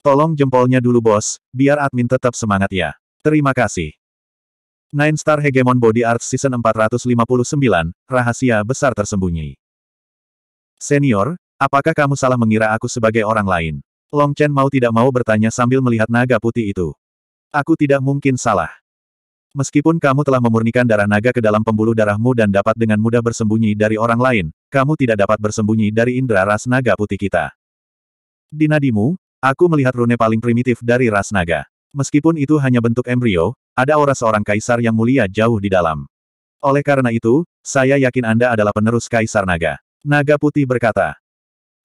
Tolong jempolnya dulu bos, biar admin tetap semangat ya. Terima kasih. Nine Star Hegemon Body Art Season 459, Rahasia Besar Tersembunyi. Senior, apakah kamu salah mengira aku sebagai orang lain? Long Chen mau tidak mau bertanya sambil melihat naga putih itu. Aku tidak mungkin salah. Meskipun kamu telah memurnikan darah naga ke dalam pembuluh darahmu dan dapat dengan mudah bersembunyi dari orang lain, kamu tidak dapat bersembunyi dari indra ras naga putih kita. Di nadimu, Aku melihat rune paling primitif dari ras naga. Meskipun itu hanya bentuk embrio, ada aura seorang kaisar yang mulia jauh di dalam. Oleh karena itu, saya yakin Anda adalah penerus kaisar naga. Naga putih berkata.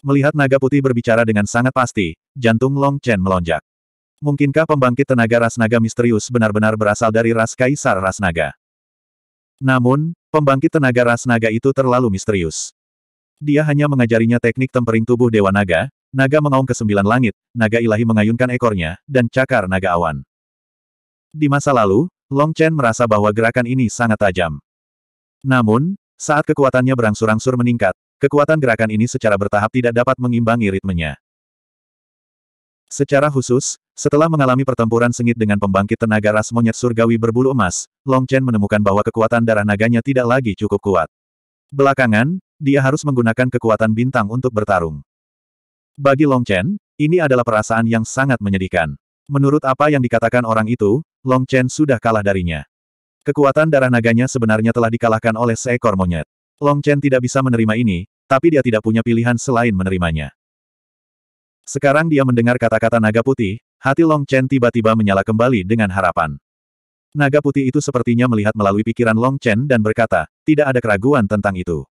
Melihat naga putih berbicara dengan sangat pasti, jantung Long Chen melonjak. Mungkinkah pembangkit tenaga ras naga misterius benar-benar berasal dari ras kaisar ras naga? Namun, pembangkit tenaga ras naga itu terlalu misterius. Dia hanya mengajarinya teknik tempering tubuh Dewa Naga, Naga mengaum ke sembilan langit, naga ilahi mengayunkan ekornya, dan cakar naga awan. Di masa lalu, Long Chen merasa bahwa gerakan ini sangat tajam. Namun, saat kekuatannya berangsur-angsur meningkat, kekuatan gerakan ini secara bertahap tidak dapat mengimbangi ritmenya. Secara khusus, setelah mengalami pertempuran sengit dengan pembangkit tenaga ras monyet surgawi berbulu emas, Long Chen menemukan bahwa kekuatan darah naganya tidak lagi cukup kuat. Belakangan, dia harus menggunakan kekuatan bintang untuk bertarung. Bagi Long Chen, ini adalah perasaan yang sangat menyedihkan. Menurut apa yang dikatakan orang itu, Long Chen sudah kalah darinya. Kekuatan darah naganya sebenarnya telah dikalahkan oleh seekor monyet. Long Chen tidak bisa menerima ini, tapi dia tidak punya pilihan selain menerimanya. Sekarang dia mendengar kata-kata naga putih, hati Long Chen tiba-tiba menyala kembali dengan harapan. Naga putih itu sepertinya melihat melalui pikiran Long Chen dan berkata, tidak ada keraguan tentang itu.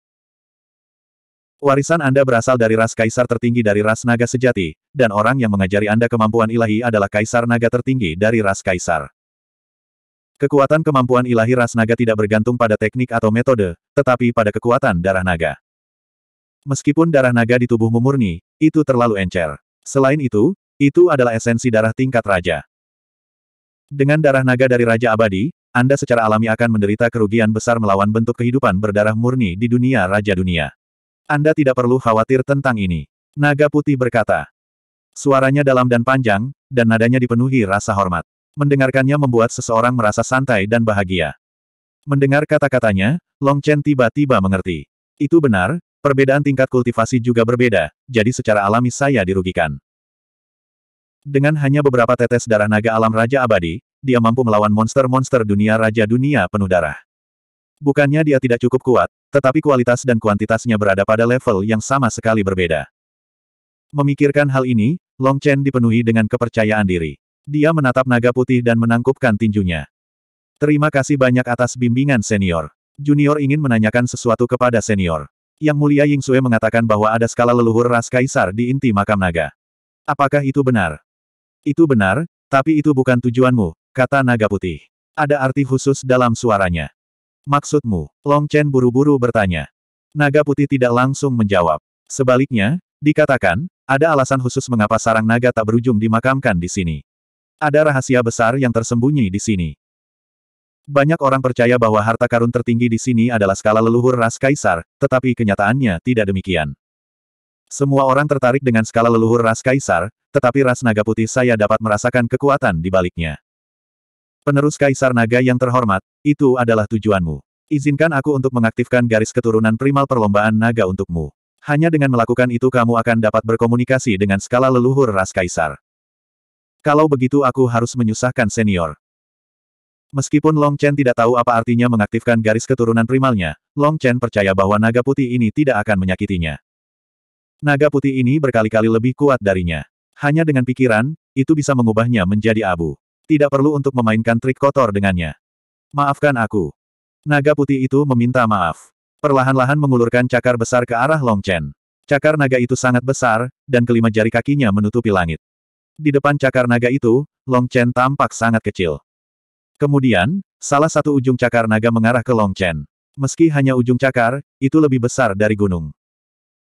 Warisan Anda berasal dari ras kaisar tertinggi dari ras naga sejati, dan orang yang mengajari Anda kemampuan ilahi adalah kaisar naga tertinggi dari ras kaisar. Kekuatan kemampuan ilahi ras naga tidak bergantung pada teknik atau metode, tetapi pada kekuatan darah naga. Meskipun darah naga di tubuhmu murni, itu terlalu encer. Selain itu, itu adalah esensi darah tingkat raja. Dengan darah naga dari Raja Abadi, anda secara alami akan menderita kerugian besar melawan bentuk kehidupan berdarah murni di dunia Raja Dunia. Anda tidak perlu khawatir tentang ini. Naga putih berkata. Suaranya dalam dan panjang, dan nadanya dipenuhi rasa hormat. Mendengarkannya membuat seseorang merasa santai dan bahagia. Mendengar kata-katanya, Long Chen tiba-tiba mengerti. Itu benar, perbedaan tingkat kultivasi juga berbeda, jadi secara alami saya dirugikan. Dengan hanya beberapa tetes darah naga alam Raja Abadi, dia mampu melawan monster-monster dunia Raja Dunia penuh darah. Bukannya dia tidak cukup kuat, tetapi kualitas dan kuantitasnya berada pada level yang sama sekali berbeda. Memikirkan hal ini, Long Chen dipenuhi dengan kepercayaan diri. Dia menatap naga putih dan menangkupkan tinjunya. Terima kasih banyak atas bimbingan senior. Junior ingin menanyakan sesuatu kepada senior. Yang mulia Ying Sue mengatakan bahwa ada skala leluhur ras kaisar di inti makam naga. Apakah itu benar? Itu benar, tapi itu bukan tujuanmu, kata naga putih. Ada arti khusus dalam suaranya. Maksudmu? Long Chen buru-buru bertanya. Naga putih tidak langsung menjawab. Sebaliknya, dikatakan, ada alasan khusus mengapa sarang naga tak berujung dimakamkan di sini. Ada rahasia besar yang tersembunyi di sini. Banyak orang percaya bahwa harta karun tertinggi di sini adalah skala leluhur ras kaisar, tetapi kenyataannya tidak demikian. Semua orang tertarik dengan skala leluhur ras kaisar, tetapi ras naga putih saya dapat merasakan kekuatan di baliknya. Penerus Kaisar Naga yang terhormat, itu adalah tujuanmu. Izinkan aku untuk mengaktifkan garis keturunan primal perlombaan naga untukmu. Hanya dengan melakukan itu kamu akan dapat berkomunikasi dengan skala leluhur ras kaisar. Kalau begitu aku harus menyusahkan senior. Meskipun Long Chen tidak tahu apa artinya mengaktifkan garis keturunan primalnya, Long Chen percaya bahwa naga putih ini tidak akan menyakitinya. Naga putih ini berkali-kali lebih kuat darinya. Hanya dengan pikiran, itu bisa mengubahnya menjadi abu. Tidak perlu untuk memainkan trik kotor dengannya. Maafkan aku. Naga putih itu meminta maaf. Perlahan-lahan mengulurkan cakar besar ke arah Long Chen. Cakar naga itu sangat besar, dan kelima jari kakinya menutupi langit. Di depan cakar naga itu, Long Chen tampak sangat kecil. Kemudian, salah satu ujung cakar naga mengarah ke Long Chen. Meski hanya ujung cakar, itu lebih besar dari gunung.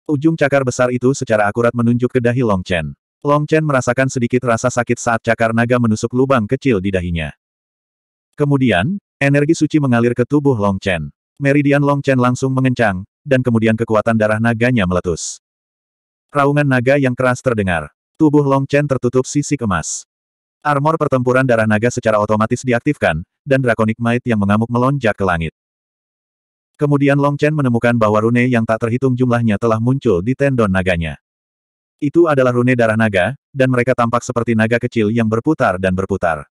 Ujung cakar besar itu secara akurat menunjuk ke dahi Long Chen. Long Chen merasakan sedikit rasa sakit saat cakar naga menusuk lubang kecil di dahinya. Kemudian, energi suci mengalir ke tubuh Long Chen. Meridian Long Chen langsung mengencang, dan kemudian kekuatan darah naganya meletus. Raungan naga yang keras terdengar. Tubuh Long Chen tertutup sisi kemas. Armor pertempuran darah naga secara otomatis diaktifkan, dan Draconic Might yang mengamuk melonjak ke langit. Kemudian Long Chen menemukan bahwa rune yang tak terhitung jumlahnya telah muncul di tendon naganya. Itu adalah rune darah naga, dan mereka tampak seperti naga kecil yang berputar dan berputar.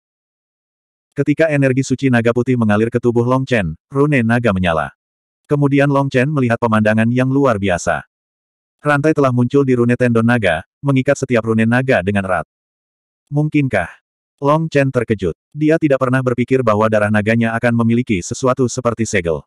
Ketika energi suci naga putih mengalir ke tubuh Long Chen, rune naga menyala. Kemudian Long Chen melihat pemandangan yang luar biasa. Rantai telah muncul di rune tendon naga, mengikat setiap rune naga dengan erat. Mungkinkah? Long Chen terkejut. Dia tidak pernah berpikir bahwa darah naganya akan memiliki sesuatu seperti segel.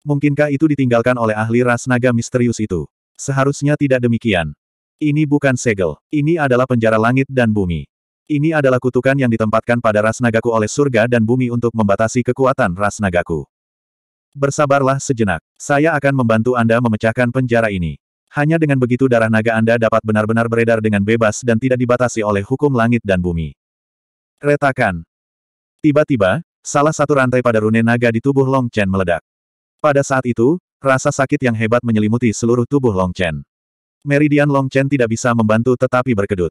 Mungkinkah itu ditinggalkan oleh ahli ras naga misterius itu? Seharusnya tidak demikian. Ini bukan segel. Ini adalah penjara langit dan bumi. Ini adalah kutukan yang ditempatkan pada ras nagaku oleh surga dan bumi untuk membatasi kekuatan ras nagaku. Bersabarlah sejenak. Saya akan membantu Anda memecahkan penjara ini. Hanya dengan begitu darah naga Anda dapat benar-benar beredar dengan bebas dan tidak dibatasi oleh hukum langit dan bumi. Retakan. Tiba-tiba, salah satu rantai pada rune naga di tubuh Long Chen meledak. Pada saat itu, rasa sakit yang hebat menyelimuti seluruh tubuh Long Chen. Meridian Long Chen tidak bisa membantu tetapi berkedut.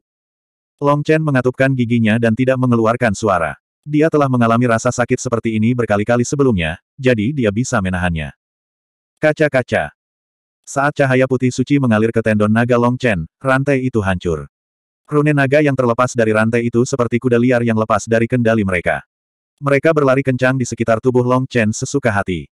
Long Chen mengatupkan giginya dan tidak mengeluarkan suara. Dia telah mengalami rasa sakit seperti ini berkali-kali sebelumnya, jadi dia bisa menahannya. Kaca-kaca. Saat cahaya putih suci mengalir ke tendon naga Long Chen, rantai itu hancur. Rune naga yang terlepas dari rantai itu seperti kuda liar yang lepas dari kendali mereka. Mereka berlari kencang di sekitar tubuh Long Chen sesuka hati.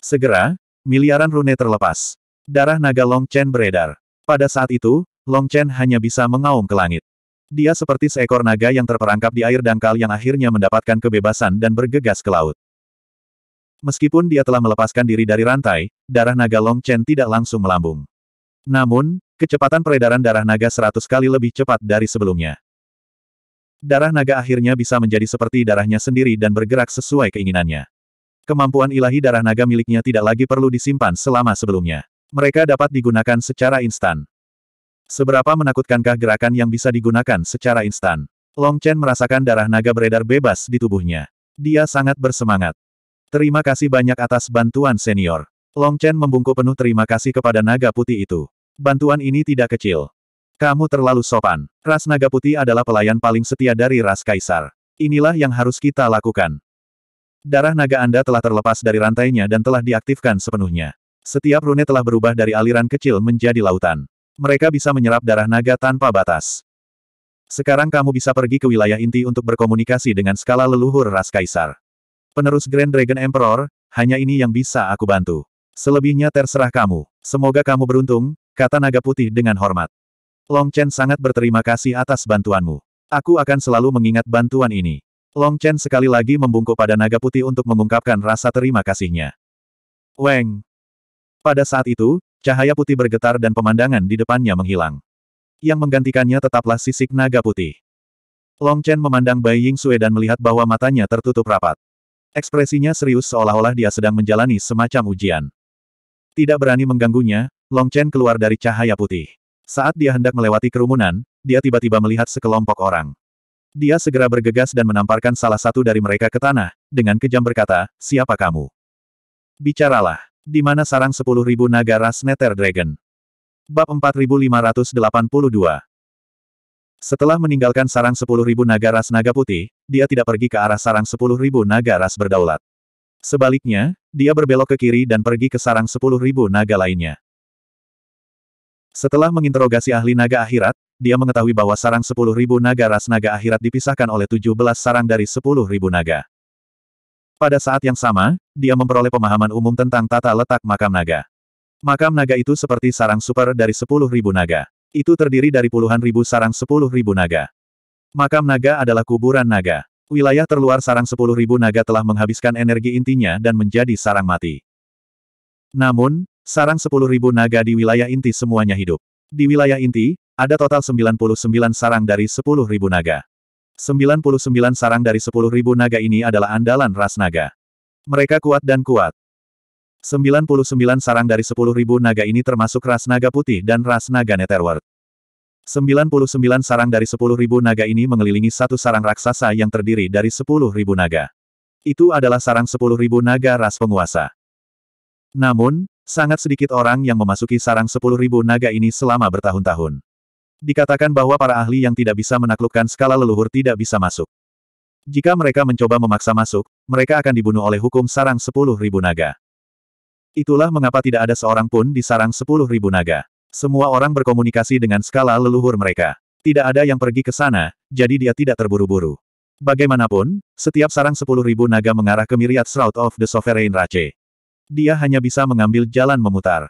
Segera, miliaran rune terlepas. Darah naga Long Chen beredar. Pada saat itu, Long Chen hanya bisa mengaum ke langit. Dia seperti seekor naga yang terperangkap di air dangkal yang akhirnya mendapatkan kebebasan dan bergegas ke laut. Meskipun dia telah melepaskan diri dari rantai, darah naga Long Chen tidak langsung melambung. Namun, kecepatan peredaran darah naga seratus kali lebih cepat dari sebelumnya. Darah naga akhirnya bisa menjadi seperti darahnya sendiri dan bergerak sesuai keinginannya. Kemampuan ilahi darah naga miliknya tidak lagi perlu disimpan selama sebelumnya. Mereka dapat digunakan secara instan. Seberapa menakutkankah gerakan yang bisa digunakan secara instan? Long Chen merasakan darah naga beredar bebas di tubuhnya. Dia sangat bersemangat. Terima kasih banyak atas bantuan senior. Long Chen membungkuk penuh terima kasih kepada naga putih itu. Bantuan ini tidak kecil. Kamu terlalu sopan. Ras naga putih adalah pelayan paling setia dari ras kaisar. Inilah yang harus kita lakukan. Darah naga Anda telah terlepas dari rantainya dan telah diaktifkan sepenuhnya. Setiap rune telah berubah dari aliran kecil menjadi lautan. Mereka bisa menyerap darah naga tanpa batas. Sekarang kamu bisa pergi ke wilayah inti untuk berkomunikasi dengan skala leluhur Ras Kaisar. Penerus Grand Dragon Emperor, hanya ini yang bisa aku bantu. Selebihnya terserah kamu. Semoga kamu beruntung, kata naga putih dengan hormat. Long Chen sangat berterima kasih atas bantuanmu. Aku akan selalu mengingat bantuan ini. Long Chen sekali lagi membungkuk pada naga putih untuk mengungkapkan rasa terima kasihnya. Weng, pada saat itu, cahaya putih bergetar dan pemandangan di depannya menghilang. Yang menggantikannya tetaplah sisik naga putih. Long Chen memandang Bai Ying Sue dan melihat bahwa matanya tertutup rapat. Ekspresinya serius seolah-olah dia sedang menjalani semacam ujian. Tidak berani mengganggunya, Long Chen keluar dari cahaya putih. Saat dia hendak melewati kerumunan, dia tiba-tiba melihat sekelompok orang. Dia segera bergegas dan menamparkan salah satu dari mereka ke tanah, dengan kejam berkata, siapa kamu? Bicaralah di mana sarang 10.000 naga ras Nether Dragon. Bab 4582 Setelah meninggalkan sarang 10.000 naga ras naga putih, dia tidak pergi ke arah sarang 10.000 naga ras berdaulat. Sebaliknya, dia berbelok ke kiri dan pergi ke sarang 10.000 naga lainnya. Setelah menginterogasi ahli naga akhirat, dia mengetahui bahwa sarang 10.000 naga ras naga akhirat dipisahkan oleh 17 sarang dari 10.000 naga. Pada saat yang sama, dia memperoleh pemahaman umum tentang tata letak makam naga. Makam naga itu seperti sarang super dari sepuluh ribu naga. Itu terdiri dari puluhan ribu sarang sepuluh ribu naga. Makam naga adalah kuburan naga. Wilayah terluar sarang sepuluh ribu naga telah menghabiskan energi intinya dan menjadi sarang mati. Namun, sarang sepuluh ribu naga di wilayah inti semuanya hidup. Di wilayah inti, ada total 99 sarang dari sepuluh ribu naga. 99 sarang dari 10.000 naga ini adalah andalan ras naga. Mereka kuat dan kuat. 99 sarang dari 10.000 naga ini termasuk ras naga putih dan ras naga netherworld. 99 sarang dari 10.000 naga ini mengelilingi satu sarang raksasa yang terdiri dari 10.000 naga. Itu adalah sarang 10.000 naga ras penguasa. Namun, sangat sedikit orang yang memasuki sarang 10.000 naga ini selama bertahun-tahun. Dikatakan bahwa para ahli yang tidak bisa menaklukkan skala leluhur tidak bisa masuk. Jika mereka mencoba memaksa masuk, mereka akan dibunuh oleh hukum sarang sepuluh ribu naga. Itulah mengapa tidak ada seorang pun di sarang sepuluh ribu naga. Semua orang berkomunikasi dengan skala leluhur mereka. Tidak ada yang pergi ke sana, jadi dia tidak terburu-buru. Bagaimanapun, setiap sarang sepuluh ribu naga mengarah ke Myriad Shroud of the Sovereign Rache. Dia hanya bisa mengambil jalan memutar.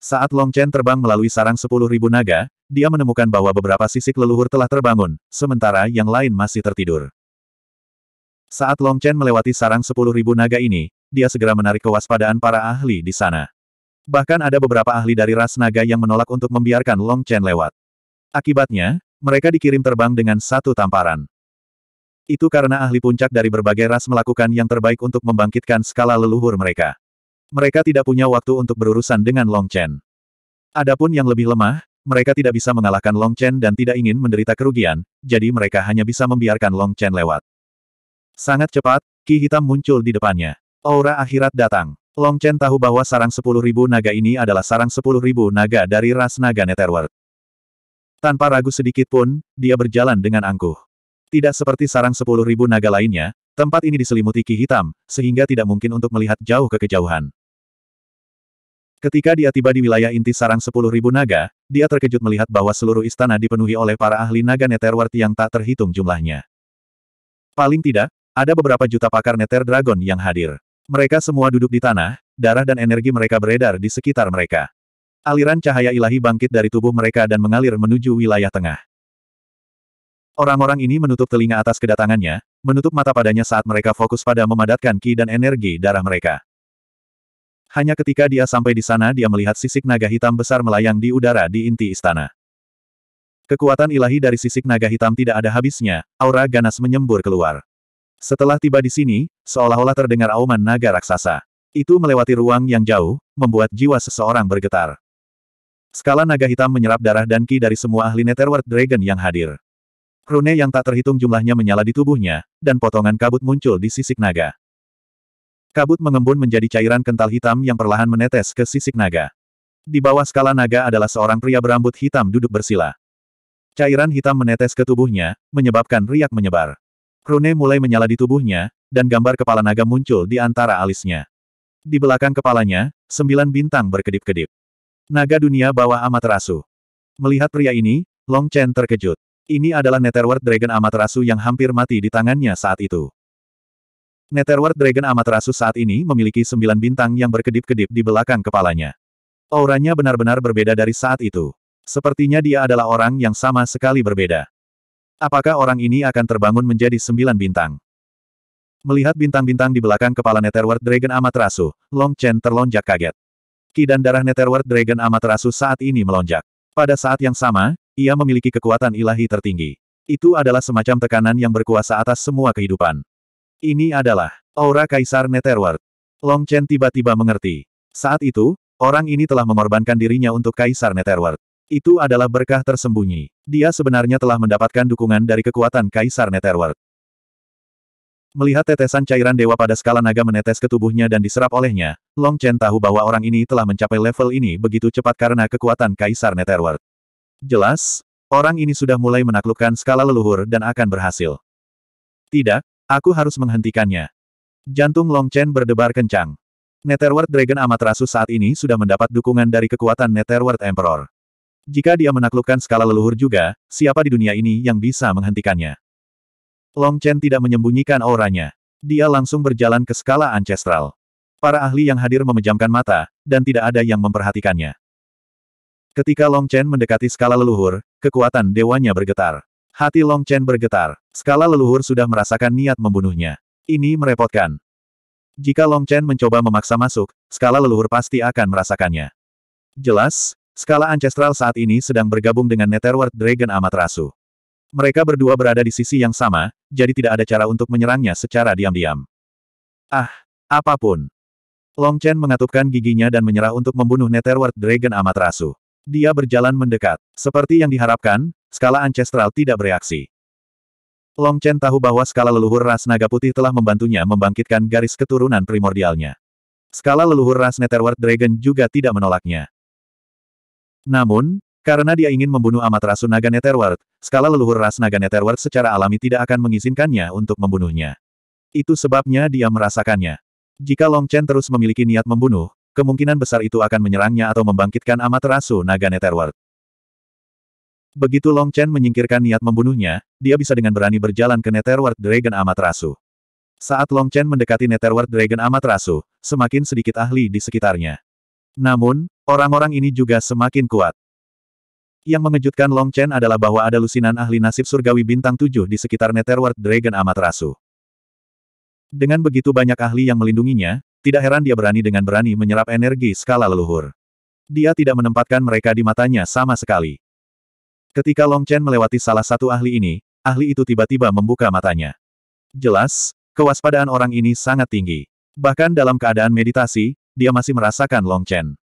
Saat Long Chen terbang melalui sarang sepuluh ribu naga, dia menemukan bahwa beberapa sisik leluhur telah terbangun, sementara yang lain masih tertidur. Saat Long Chen melewati sarang sepuluh ribu naga ini, dia segera menarik kewaspadaan para ahli di sana. Bahkan ada beberapa ahli dari ras naga yang menolak untuk membiarkan Long Chen lewat. Akibatnya, mereka dikirim terbang dengan satu tamparan. Itu karena ahli puncak dari berbagai ras melakukan yang terbaik untuk membangkitkan skala leluhur mereka. Mereka tidak punya waktu untuk berurusan dengan Long Chen. Adapun yang lebih lemah, mereka tidak bisa mengalahkan Long Chen dan tidak ingin menderita kerugian, jadi mereka hanya bisa membiarkan Long Chen lewat. Sangat cepat, ki hitam muncul di depannya. Aura akhirat datang. Long Chen tahu bahwa sarang 10.000 naga ini adalah sarang 10.000 naga dari ras naga Netherworld. Tanpa ragu sedikit pun, dia berjalan dengan angkuh. Tidak seperti sarang 10.000 naga lainnya, tempat ini diselimuti ki hitam, sehingga tidak mungkin untuk melihat jauh ke kejauhan. Ketika dia tiba di wilayah inti sarang ribu naga, dia terkejut melihat bahwa seluruh istana dipenuhi oleh para ahli naga Netherworld yang tak terhitung jumlahnya. Paling tidak, ada beberapa juta pakar Nether Dragon yang hadir. Mereka semua duduk di tanah, darah dan energi mereka beredar di sekitar mereka. Aliran cahaya ilahi bangkit dari tubuh mereka dan mengalir menuju wilayah tengah. Orang-orang ini menutup telinga atas kedatangannya, menutup mata padanya saat mereka fokus pada memadatkan ki dan energi darah mereka. Hanya ketika dia sampai di sana dia melihat sisik naga hitam besar melayang di udara di inti istana. Kekuatan ilahi dari sisik naga hitam tidak ada habisnya, aura ganas menyembur keluar. Setelah tiba di sini, seolah-olah terdengar auman naga raksasa. Itu melewati ruang yang jauh, membuat jiwa seseorang bergetar. Skala naga hitam menyerap darah dan ki dari semua ahli Netherworld Dragon yang hadir. Rune yang tak terhitung jumlahnya menyala di tubuhnya, dan potongan kabut muncul di sisik naga. Kabut mengembun menjadi cairan kental hitam yang perlahan menetes ke sisik naga. Di bawah skala naga adalah seorang pria berambut hitam duduk bersila. Cairan hitam menetes ke tubuhnya, menyebabkan riak menyebar. Rune mulai menyala di tubuhnya, dan gambar kepala naga muncul di antara alisnya. Di belakang kepalanya, sembilan bintang berkedip-kedip. Naga dunia bawah Amaterasu. Melihat pria ini, Long Chen terkejut. Ini adalah Netherworld Dragon Amaterasu yang hampir mati di tangannya saat itu. Netherward Dragon Amaterasu saat ini memiliki sembilan bintang yang berkedip-kedip di belakang kepalanya. Auranya benar-benar berbeda dari saat itu. Sepertinya dia adalah orang yang sama sekali berbeda. Apakah orang ini akan terbangun menjadi sembilan bintang? Melihat bintang-bintang di belakang kepala Netherward Dragon Amaterasu, Long Chen terlonjak kaget. Ki dan darah Netherward Dragon Amaterasu saat ini melonjak. Pada saat yang sama, ia memiliki kekuatan ilahi tertinggi. Itu adalah semacam tekanan yang berkuasa atas semua kehidupan. Ini adalah aura Kaisar Netherworld. Long Chen tiba-tiba mengerti. Saat itu, orang ini telah mengorbankan dirinya untuk Kaisar Netherworld. Itu adalah berkah tersembunyi. Dia sebenarnya telah mendapatkan dukungan dari kekuatan Kaisar Netherworld. Melihat tetesan cairan dewa pada skala naga menetes ke tubuhnya dan diserap olehnya, Long Chen tahu bahwa orang ini telah mencapai level ini begitu cepat karena kekuatan Kaisar Netherworld. Jelas, orang ini sudah mulai menaklukkan skala leluhur dan akan berhasil. Tidak, Aku harus menghentikannya. Jantung Long Chen berdebar kencang. Netherworld Dragon Amaterasu saat ini sudah mendapat dukungan dari kekuatan Netherworld Emperor. Jika dia menaklukkan skala leluhur juga, siapa di dunia ini yang bisa menghentikannya? Long Chen tidak menyembunyikan auranya. Dia langsung berjalan ke skala ancestral. Para ahli yang hadir memejamkan mata, dan tidak ada yang memperhatikannya. Ketika Long Chen mendekati skala leluhur, kekuatan dewanya bergetar. Hati Long Chen bergetar. Skala leluhur sudah merasakan niat membunuhnya. Ini merepotkan. Jika Long Chen mencoba memaksa masuk, skala leluhur pasti akan merasakannya. Jelas, skala ancestral saat ini sedang bergabung dengan Netherworld Dragon Amaterasu. Mereka berdua berada di sisi yang sama, jadi tidak ada cara untuk menyerangnya secara diam-diam. Ah, apapun. Long Chen mengatupkan giginya dan menyerah untuk membunuh Netherworld Dragon Amaterasu. Dia berjalan mendekat. Seperti yang diharapkan, skala ancestral tidak bereaksi. Long Chen tahu bahwa skala leluhur ras naga putih telah membantunya membangkitkan garis keturunan primordialnya. Skala leluhur ras Netherworld Dragon juga tidak menolaknya. Namun, karena dia ingin membunuh rasu Naga Netherworld, skala leluhur ras Naga Netherworld secara alami tidak akan mengizinkannya untuk membunuhnya. Itu sebabnya dia merasakannya. Jika Long Chen terus memiliki niat membunuh, kemungkinan besar itu akan menyerangnya atau membangkitkan rasu Naga Netherworld. Begitu Long Chen menyingkirkan niat membunuhnya, dia bisa dengan berani berjalan ke Netherworld Dragon Amaterasu. Saat Long Chen mendekati Netherworld Dragon Amaterasu, semakin sedikit ahli di sekitarnya. Namun, orang-orang ini juga semakin kuat. Yang mengejutkan Long Chen adalah bahwa ada lusinan ahli nasib surgawi bintang tujuh di sekitar Netherworld Dragon Amaterasu. Dengan begitu banyak ahli yang melindunginya, tidak heran dia berani dengan berani menyerap energi skala leluhur. Dia tidak menempatkan mereka di matanya sama sekali. Ketika Long Chen melewati salah satu ahli ini, ahli itu tiba-tiba membuka matanya. Jelas, kewaspadaan orang ini sangat tinggi. Bahkan dalam keadaan meditasi, dia masih merasakan Long Chen.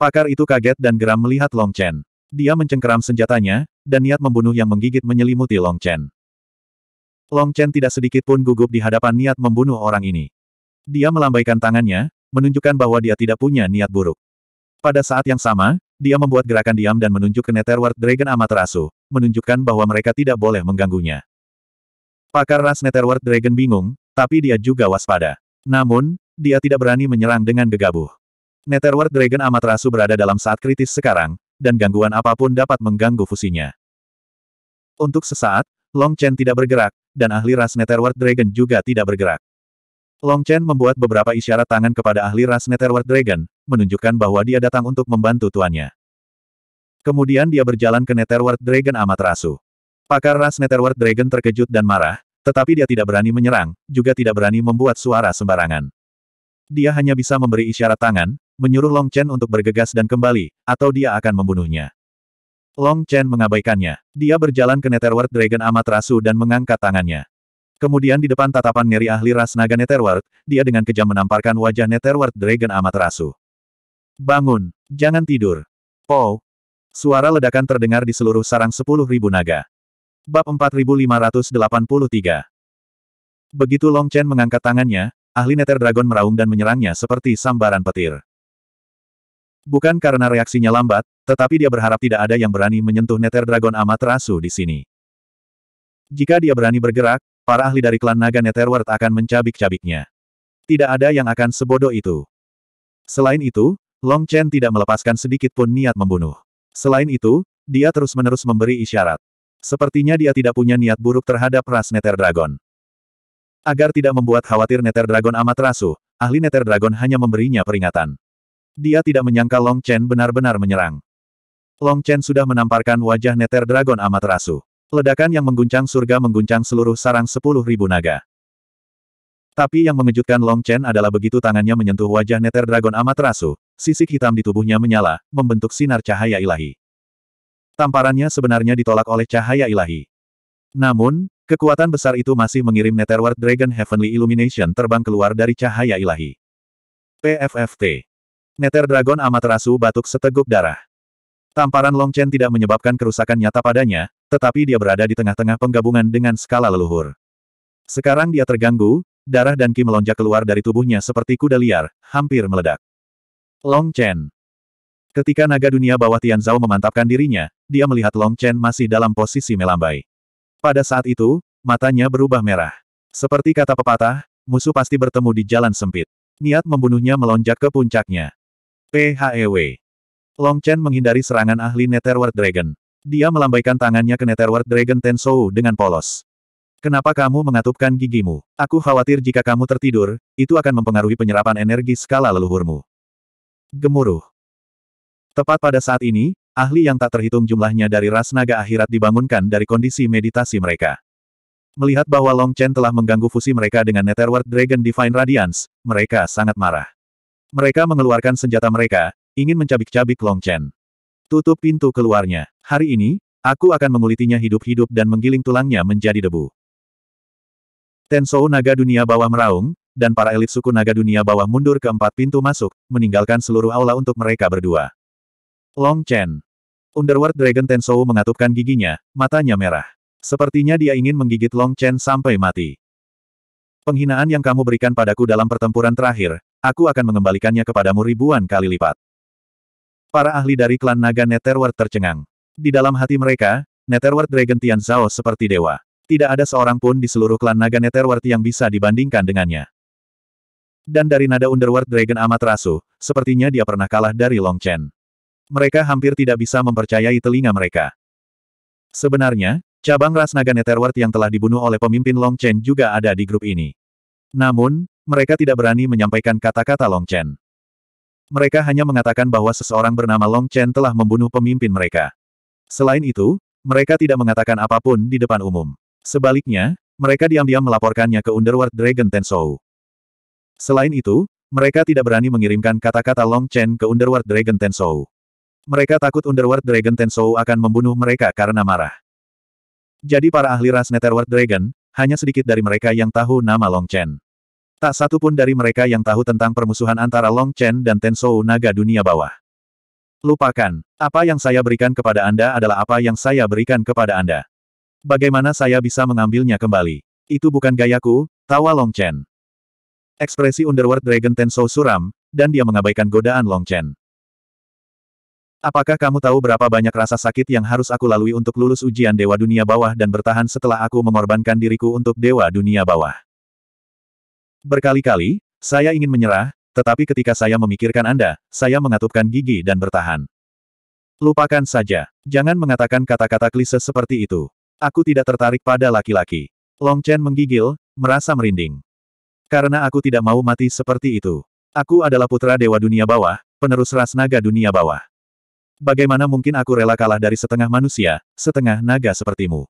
Pakar itu kaget dan geram melihat Long Chen. Dia mencengkeram senjatanya, dan niat membunuh yang menggigit menyelimuti Long Chen. Long Chen tidak sedikit pun gugup di hadapan niat membunuh orang ini. Dia melambaikan tangannya, menunjukkan bahwa dia tidak punya niat buruk. Pada saat yang sama, dia membuat gerakan diam dan menunjuk ke Netherworld Dragon Amaterasu, menunjukkan bahwa mereka tidak boleh mengganggunya. Pakar ras Netherworld Dragon bingung, tapi dia juga waspada. Namun, dia tidak berani menyerang dengan gegabah. Netherworld Dragon Amaterasu berada dalam saat kritis sekarang, dan gangguan apapun dapat mengganggu fusinya. Untuk sesaat, Long Chen tidak bergerak, dan ahli ras Netherworld Dragon juga tidak bergerak. Long Chen membuat beberapa isyarat tangan kepada ahli ras Netherworld Dragon, menunjukkan bahwa dia datang untuk membantu tuannya. Kemudian dia berjalan ke Netherworld Dragon amat rasu. Pakar ras Netherworld Dragon terkejut dan marah, tetapi dia tidak berani menyerang, juga tidak berani membuat suara sembarangan. Dia hanya bisa memberi isyarat tangan, menyuruh Long Chen untuk bergegas dan kembali, atau dia akan membunuhnya. Long Chen mengabaikannya. Dia berjalan ke Netherworld Dragon amat rasu dan mengangkat tangannya. Kemudian di depan tatapan ngeri ahli ras naga Netherworld, dia dengan kejam menamparkan wajah Netherworld Dragon amat Amaterasu. Bangun! Jangan tidur! Pow! Suara ledakan terdengar di seluruh sarang 10.000 naga. Bab 4583 Begitu Long Chen mengangkat tangannya, ahli Nether Dragon meraung dan menyerangnya seperti sambaran petir. Bukan karena reaksinya lambat, tetapi dia berharap tidak ada yang berani menyentuh Nether Dragon amat rasu di sini. Jika dia berani bergerak, Para ahli dari klan naga Netherworld akan mencabik-cabiknya. Tidak ada yang akan sebodoh itu. Selain itu, Long Chen tidak melepaskan sedikit pun niat membunuh. Selain itu, dia terus-menerus memberi isyarat. Sepertinya dia tidak punya niat buruk terhadap ras Nether Dragon. Agar tidak membuat khawatir Nether Dragon amat rasu, ahli Nether Dragon hanya memberinya peringatan. Dia tidak menyangka Long Chen benar-benar menyerang. Long Chen sudah menamparkan wajah Nether Dragon amat rasu. Ledakan yang mengguncang surga mengguncang seluruh sarang sepuluh ribu naga. Tapi yang mengejutkan Long Chen adalah begitu tangannya menyentuh wajah Nether Dragon Amaterasu, sisik hitam di tubuhnya menyala, membentuk sinar cahaya ilahi. Tamparannya sebenarnya ditolak oleh cahaya ilahi. Namun, kekuatan besar itu masih mengirim Netherworld Dragon Heavenly Illumination terbang keluar dari cahaya ilahi. PFFT. Nether Dragon Amaterasu batuk seteguk darah. Tamparan Long Chen tidak menyebabkan kerusakan nyata padanya, tetapi dia berada di tengah-tengah penggabungan dengan skala leluhur. Sekarang dia terganggu, darah dan ki melonjak keluar dari tubuhnya seperti kuda liar, hampir meledak. Long Chen. Ketika naga dunia bawah Tian Zhao memantapkan dirinya, dia melihat Long Chen masih dalam posisi melambai. Pada saat itu, matanya berubah merah. Seperti kata pepatah, musuh pasti bertemu di jalan sempit. Niat membunuhnya melonjak ke puncaknya. PHEW. Long Chen menghindari serangan ahli Netherworld Dragon. Dia melambaikan tangannya ke Netherworld Dragon Tensou dengan polos. Kenapa kamu mengatupkan gigimu? Aku khawatir jika kamu tertidur, itu akan mempengaruhi penyerapan energi skala leluhurmu. Gemuruh. Tepat pada saat ini, ahli yang tak terhitung jumlahnya dari ras naga akhirat dibangunkan dari kondisi meditasi mereka. Melihat bahwa Long Chen telah mengganggu fusi mereka dengan Netherworld Dragon Divine Radiance, mereka sangat marah. Mereka mengeluarkan senjata mereka, ingin mencabik-cabik Long Chen. Tutup pintu keluarnya. Hari ini, aku akan mengulitinya hidup-hidup dan menggiling tulangnya menjadi debu. Tensou naga dunia bawah meraung, dan para elit suku naga dunia bawah mundur ke empat pintu masuk, meninggalkan seluruh aula untuk mereka berdua. Long Chen. Underworld Dragon Tensou mengatupkan giginya, matanya merah. Sepertinya dia ingin menggigit Long Chen sampai mati. Penghinaan yang kamu berikan padaku dalam pertempuran terakhir, aku akan mengembalikannya kepadamu ribuan kali lipat. Para ahli dari klan naga Netherworld tercengang. Di dalam hati mereka, Netherworld Dragon Tian Zhao seperti dewa. Tidak ada seorang pun di seluruh klan naga Netherworld yang bisa dibandingkan dengannya. Dan dari nada Underworld Dragon Amaterasu, sepertinya dia pernah kalah dari Long Chen. Mereka hampir tidak bisa mempercayai telinga mereka. Sebenarnya, cabang ras naga Netherworld yang telah dibunuh oleh pemimpin Long Chen juga ada di grup ini. Namun, mereka tidak berani menyampaikan kata-kata Long Chen. Mereka hanya mengatakan bahwa seseorang bernama Long Chen telah membunuh pemimpin mereka. Selain itu, mereka tidak mengatakan apapun di depan umum. Sebaliknya, mereka diam-diam melaporkannya ke Underworld Dragon Tensou. Selain itu, mereka tidak berani mengirimkan kata-kata Long Chen ke Underworld Dragon Tensou. Mereka takut Underworld Dragon Tensou akan membunuh mereka karena marah. Jadi para ahli ras Netherworld Dragon, hanya sedikit dari mereka yang tahu nama Long Chen. Tak satu pun dari mereka yang tahu tentang permusuhan antara Long Chen dan Tensou Naga dunia bawah. Lupakan, apa yang saya berikan kepada Anda adalah apa yang saya berikan kepada Anda. Bagaimana saya bisa mengambilnya kembali? Itu bukan gayaku, tawa Long Chen. Ekspresi Underworld Dragon Tensou suram, dan dia mengabaikan godaan Long Chen. Apakah kamu tahu berapa banyak rasa sakit yang harus aku lalui untuk lulus ujian Dewa Dunia Bawah dan bertahan setelah aku mengorbankan diriku untuk Dewa Dunia Bawah? Berkali-kali, saya ingin menyerah, tetapi ketika saya memikirkan Anda, saya mengatupkan gigi dan bertahan. Lupakan saja. Jangan mengatakan kata-kata klise seperti itu. Aku tidak tertarik pada laki-laki. Long Chen menggigil, merasa merinding. Karena aku tidak mau mati seperti itu. Aku adalah putra Dewa Dunia Bawah, penerus ras naga dunia bawah. Bagaimana mungkin aku rela kalah dari setengah manusia, setengah naga sepertimu?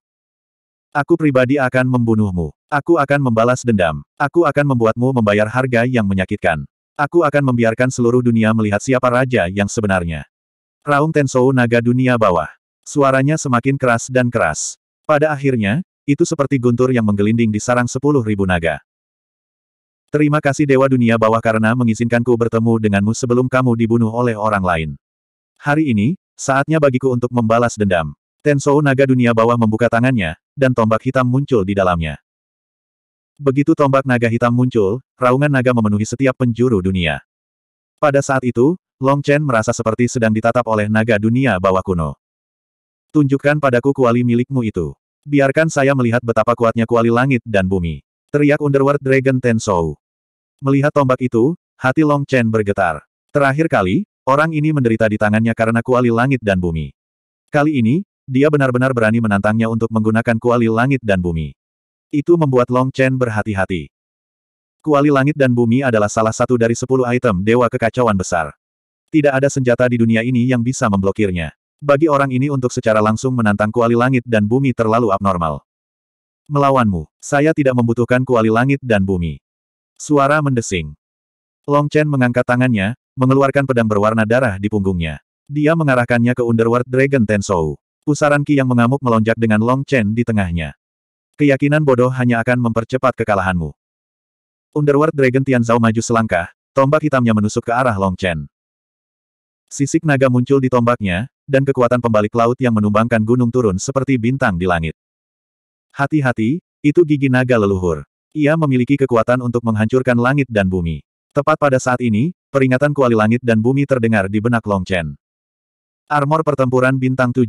Aku pribadi akan membunuhmu. Aku akan membalas dendam. Aku akan membuatmu membayar harga yang menyakitkan. Aku akan membiarkan seluruh dunia melihat siapa raja yang sebenarnya. Raung Tensou naga dunia bawah. Suaranya semakin keras dan keras. Pada akhirnya, itu seperti guntur yang menggelinding di sarang sepuluh ribu naga. Terima kasih Dewa Dunia Bawah karena mengizinkanku bertemu denganmu sebelum kamu dibunuh oleh orang lain. Hari ini, saatnya bagiku untuk membalas dendam. Tensou Naga Dunia Bawah membuka tangannya, dan tombak hitam muncul di dalamnya. Begitu tombak naga hitam muncul, raungan naga memenuhi setiap penjuru dunia. Pada saat itu, Long Chen merasa seperti sedang ditatap oleh naga dunia bawah kuno. Tunjukkan padaku kuali milikmu itu. Biarkan saya melihat betapa kuatnya kuali langit dan bumi. Teriak Underworld Dragon Tensou. Melihat tombak itu, hati Long Chen bergetar. Terakhir kali, orang ini menderita di tangannya karena kuali langit dan bumi. Kali ini, dia benar-benar berani menantangnya untuk menggunakan kuali langit dan bumi. Itu membuat Long Chen berhati-hati. Kuali langit dan bumi adalah salah satu dari sepuluh item Dewa Kekacauan Besar. Tidak ada senjata di dunia ini yang bisa memblokirnya. Bagi orang ini untuk secara langsung menantang kuali langit dan bumi terlalu abnormal. Melawanmu, saya tidak membutuhkan kuali langit dan bumi. Suara mendesing. Long Chen mengangkat tangannya, mengeluarkan pedang berwarna darah di punggungnya. Dia mengarahkannya ke Underworld Dragon Tensou. Pusaran Ki yang mengamuk melonjak dengan Long Chen di tengahnya. Keyakinan bodoh hanya akan mempercepat kekalahanmu. Underworld Dragon Tian Zhao maju selangkah, tombak hitamnya menusuk ke arah Long Chen. Sisik naga muncul di tombaknya, dan kekuatan pembalik laut yang menumbangkan gunung turun seperti bintang di langit. Hati-hati, itu gigi naga leluhur. Ia memiliki kekuatan untuk menghancurkan langit dan bumi. Tepat pada saat ini, peringatan kuali langit dan bumi terdengar di benak Long Chen. Armor pertempuran bintang 7.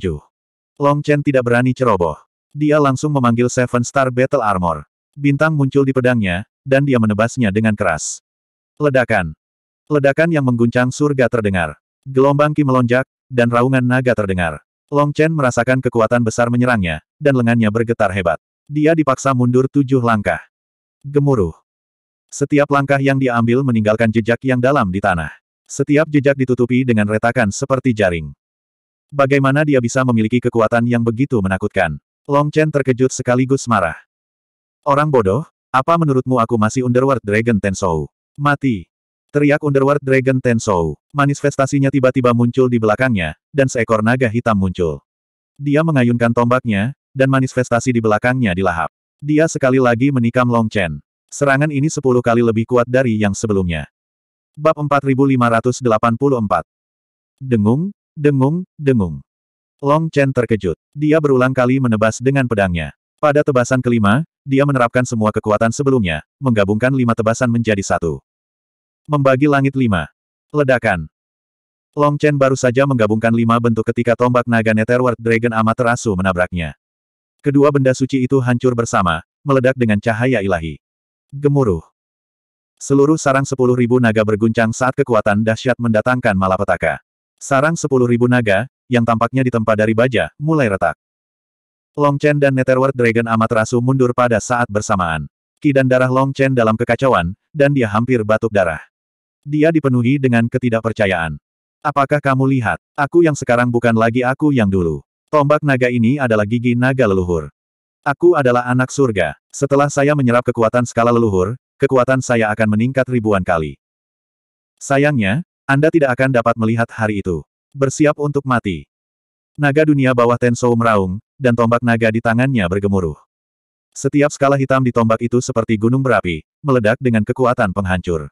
Long Chen tidak berani ceroboh. Dia langsung memanggil Seven Star Battle Armor. Bintang muncul di pedangnya, dan dia menebasnya dengan keras. Ledakan. Ledakan yang mengguncang surga terdengar. Gelombang ki melonjak, dan raungan naga terdengar. Long Chen merasakan kekuatan besar menyerangnya, dan lengannya bergetar hebat. Dia dipaksa mundur tujuh langkah. Gemuruh. Setiap langkah yang diambil meninggalkan jejak yang dalam di tanah. Setiap jejak ditutupi dengan retakan seperti jaring. Bagaimana dia bisa memiliki kekuatan yang begitu menakutkan? Long Chen terkejut sekaligus marah. Orang bodoh, apa menurutmu aku masih Underworld Dragon Tensou? Mati! Teriak Underworld Dragon Tensou. Manifestasinya tiba-tiba muncul di belakangnya, dan seekor naga hitam muncul. Dia mengayunkan tombaknya, dan manifestasi di belakangnya dilahap. Dia sekali lagi menikam Long Chen. Serangan ini sepuluh kali lebih kuat dari yang sebelumnya. Bab 4584 Dengung, Dengung, dengung. Long Chen terkejut. Dia berulang kali menebas dengan pedangnya. Pada tebasan kelima, dia menerapkan semua kekuatan sebelumnya, menggabungkan lima tebasan menjadi satu. Membagi langit lima. Ledakan. Long Chen baru saja menggabungkan lima bentuk ketika tombak naga Netherworld Dragon Amaterasu menabraknya. Kedua benda suci itu hancur bersama, meledak dengan cahaya ilahi. Gemuruh. Seluruh sarang sepuluh ribu naga berguncang saat kekuatan dahsyat mendatangkan malapetaka. Sarang sepuluh ribu naga, yang tampaknya ditempa dari baja, mulai retak. Long Chen dan Netherworld Dragon amat rasu mundur pada saat bersamaan. Ki dan darah Long Chen dalam kekacauan, dan dia hampir batuk darah. Dia dipenuhi dengan ketidakpercayaan. Apakah kamu lihat? Aku yang sekarang bukan lagi aku yang dulu. Tombak naga ini adalah gigi naga leluhur. Aku adalah anak surga. Setelah saya menyerap kekuatan skala leluhur, kekuatan saya akan meningkat ribuan kali. Sayangnya, anda tidak akan dapat melihat hari itu. Bersiap untuk mati. Naga dunia bawah Tensou meraung, dan tombak naga di tangannya bergemuruh. Setiap skala hitam di tombak itu seperti gunung berapi, meledak dengan kekuatan penghancur.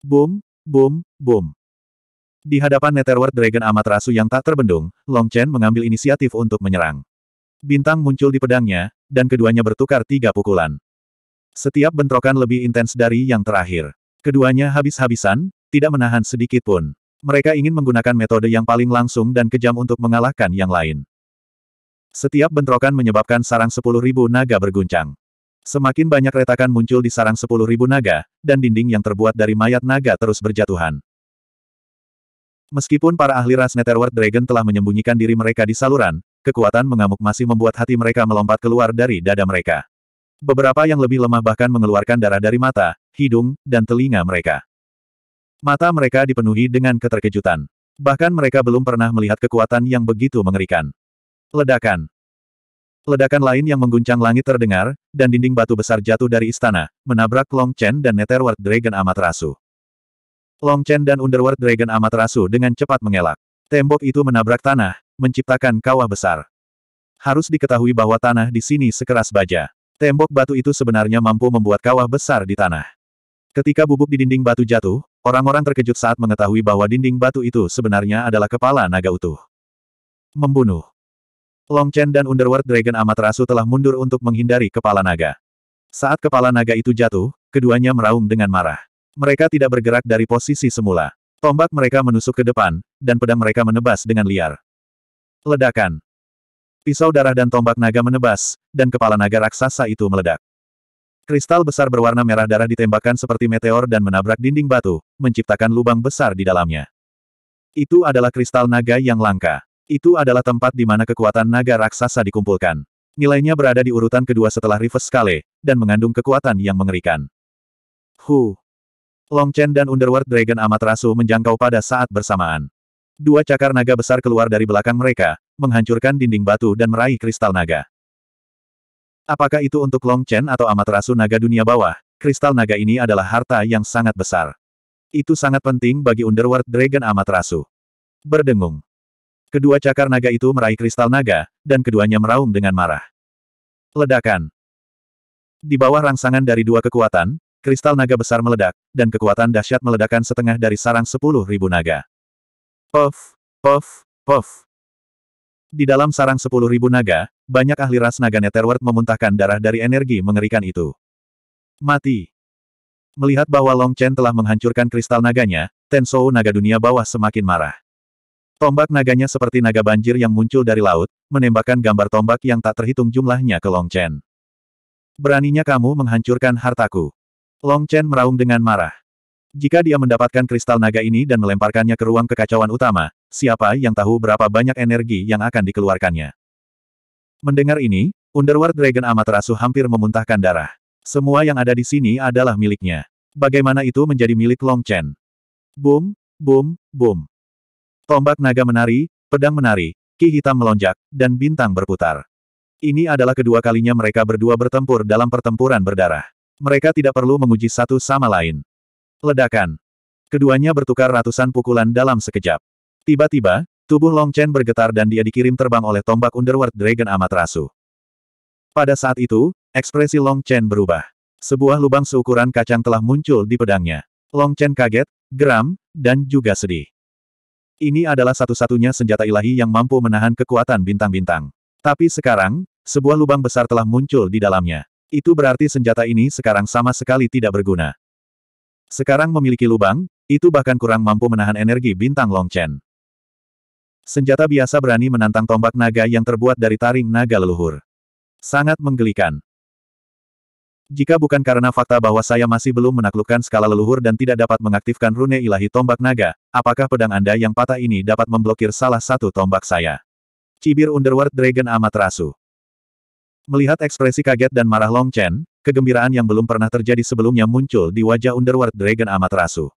Boom, boom, boom. Di hadapan Netherworld Dragon amat rasu yang tak terbendung, Long Chen mengambil inisiatif untuk menyerang. Bintang muncul di pedangnya, dan keduanya bertukar tiga pukulan. Setiap bentrokan lebih intens dari yang terakhir. Keduanya habis-habisan, tidak menahan sedikit pun. Mereka ingin menggunakan metode yang paling langsung dan kejam untuk mengalahkan yang lain. Setiap bentrokan menyebabkan sarang sepuluh ribu naga berguncang. Semakin banyak retakan muncul di sarang sepuluh ribu naga, dan dinding yang terbuat dari mayat naga terus berjatuhan. Meskipun para ahli ras Netherworld Dragon telah menyembunyikan diri mereka di saluran, kekuatan mengamuk masih membuat hati mereka melompat keluar dari dada mereka. Beberapa yang lebih lemah bahkan mengeluarkan darah dari mata, hidung, dan telinga mereka. Mata mereka dipenuhi dengan keterkejutan. Bahkan mereka belum pernah melihat kekuatan yang begitu mengerikan. Ledakan. Ledakan lain yang mengguncang langit terdengar, dan dinding batu besar jatuh dari istana, menabrak Long Chen dan Netherworld Dragon Amaterasu. Long Chen dan Underworld Dragon Amaterasu dengan cepat mengelak. Tembok itu menabrak tanah, menciptakan kawah besar. Harus diketahui bahwa tanah di sini sekeras baja. Tembok batu itu sebenarnya mampu membuat kawah besar di tanah. Ketika bubuk di dinding batu jatuh, Orang-orang terkejut saat mengetahui bahwa dinding batu itu sebenarnya adalah kepala naga utuh. Membunuh. Long Chen dan Underworld Dragon Amaterasu telah mundur untuk menghindari kepala naga. Saat kepala naga itu jatuh, keduanya meraung dengan marah. Mereka tidak bergerak dari posisi semula. Tombak mereka menusuk ke depan, dan pedang mereka menebas dengan liar. Ledakan. Pisau darah dan tombak naga menebas, dan kepala naga raksasa itu meledak. Kristal besar berwarna merah darah ditembakkan seperti meteor dan menabrak dinding batu, menciptakan lubang besar di dalamnya. Itu adalah kristal naga yang langka. Itu adalah tempat di mana kekuatan naga raksasa dikumpulkan. Nilainya berada di urutan kedua setelah Rivers Scale, dan mengandung kekuatan yang mengerikan. Hu. Long Chen dan Underworld Dragon Amaterasu menjangkau pada saat bersamaan. Dua cakar naga besar keluar dari belakang mereka, menghancurkan dinding batu dan meraih kristal naga. Apakah itu untuk Long Chen atau Amaterasu Naga Dunia Bawah, kristal naga ini adalah harta yang sangat besar. Itu sangat penting bagi Underworld Dragon Amaterasu. Berdengung. Kedua cakar naga itu meraih kristal naga, dan keduanya meraung dengan marah. Ledakan. Di bawah rangsangan dari dua kekuatan, kristal naga besar meledak, dan kekuatan dahsyat meledakkan setengah dari sarang sepuluh ribu naga. Puff, puff, puff. Di dalam sarang sepuluh ribu naga, banyak ahli ras naga Netherworld memuntahkan darah dari energi mengerikan itu. Mati. Melihat bahwa Long Chen telah menghancurkan kristal naganya, Tensou naga dunia bawah semakin marah. Tombak naganya seperti naga banjir yang muncul dari laut, menembakkan gambar tombak yang tak terhitung jumlahnya ke Long Chen. Beraninya kamu menghancurkan hartaku. Long Chen meraung dengan marah. Jika dia mendapatkan kristal naga ini dan melemparkannya ke ruang kekacauan utama, siapa yang tahu berapa banyak energi yang akan dikeluarkannya. Mendengar ini, Underworld Dragon Amaterasu hampir memuntahkan darah. Semua yang ada di sini adalah miliknya. Bagaimana itu menjadi milik Long Chen? Boom, boom, boom. Tombak naga menari, pedang menari, ki hitam melonjak, dan bintang berputar. Ini adalah kedua kalinya mereka berdua bertempur dalam pertempuran berdarah. Mereka tidak perlu menguji satu sama lain. Ledakan. Keduanya bertukar ratusan pukulan dalam sekejap. Tiba-tiba, tubuh Long Chen bergetar dan dia dikirim terbang oleh tombak Underworld Dragon Amaterasu. Pada saat itu, ekspresi Long Chen berubah. Sebuah lubang seukuran kacang telah muncul di pedangnya. Long Chen kaget, geram, dan juga sedih. Ini adalah satu-satunya senjata ilahi yang mampu menahan kekuatan bintang-bintang. Tapi sekarang, sebuah lubang besar telah muncul di dalamnya. Itu berarti senjata ini sekarang sama sekali tidak berguna. Sekarang memiliki lubang, itu bahkan kurang mampu menahan energi bintang Long Chen. Senjata biasa berani menantang tombak naga yang terbuat dari taring naga leluhur. Sangat menggelikan. Jika bukan karena fakta bahwa saya masih belum menaklukkan skala leluhur dan tidak dapat mengaktifkan rune ilahi tombak naga, apakah pedang Anda yang patah ini dapat memblokir salah satu tombak saya? Cibir Underworld Dragon amat rasu. Melihat ekspresi kaget dan marah Long Chen, kegembiraan yang belum pernah terjadi sebelumnya muncul di wajah Underworld Dragon amat rasu.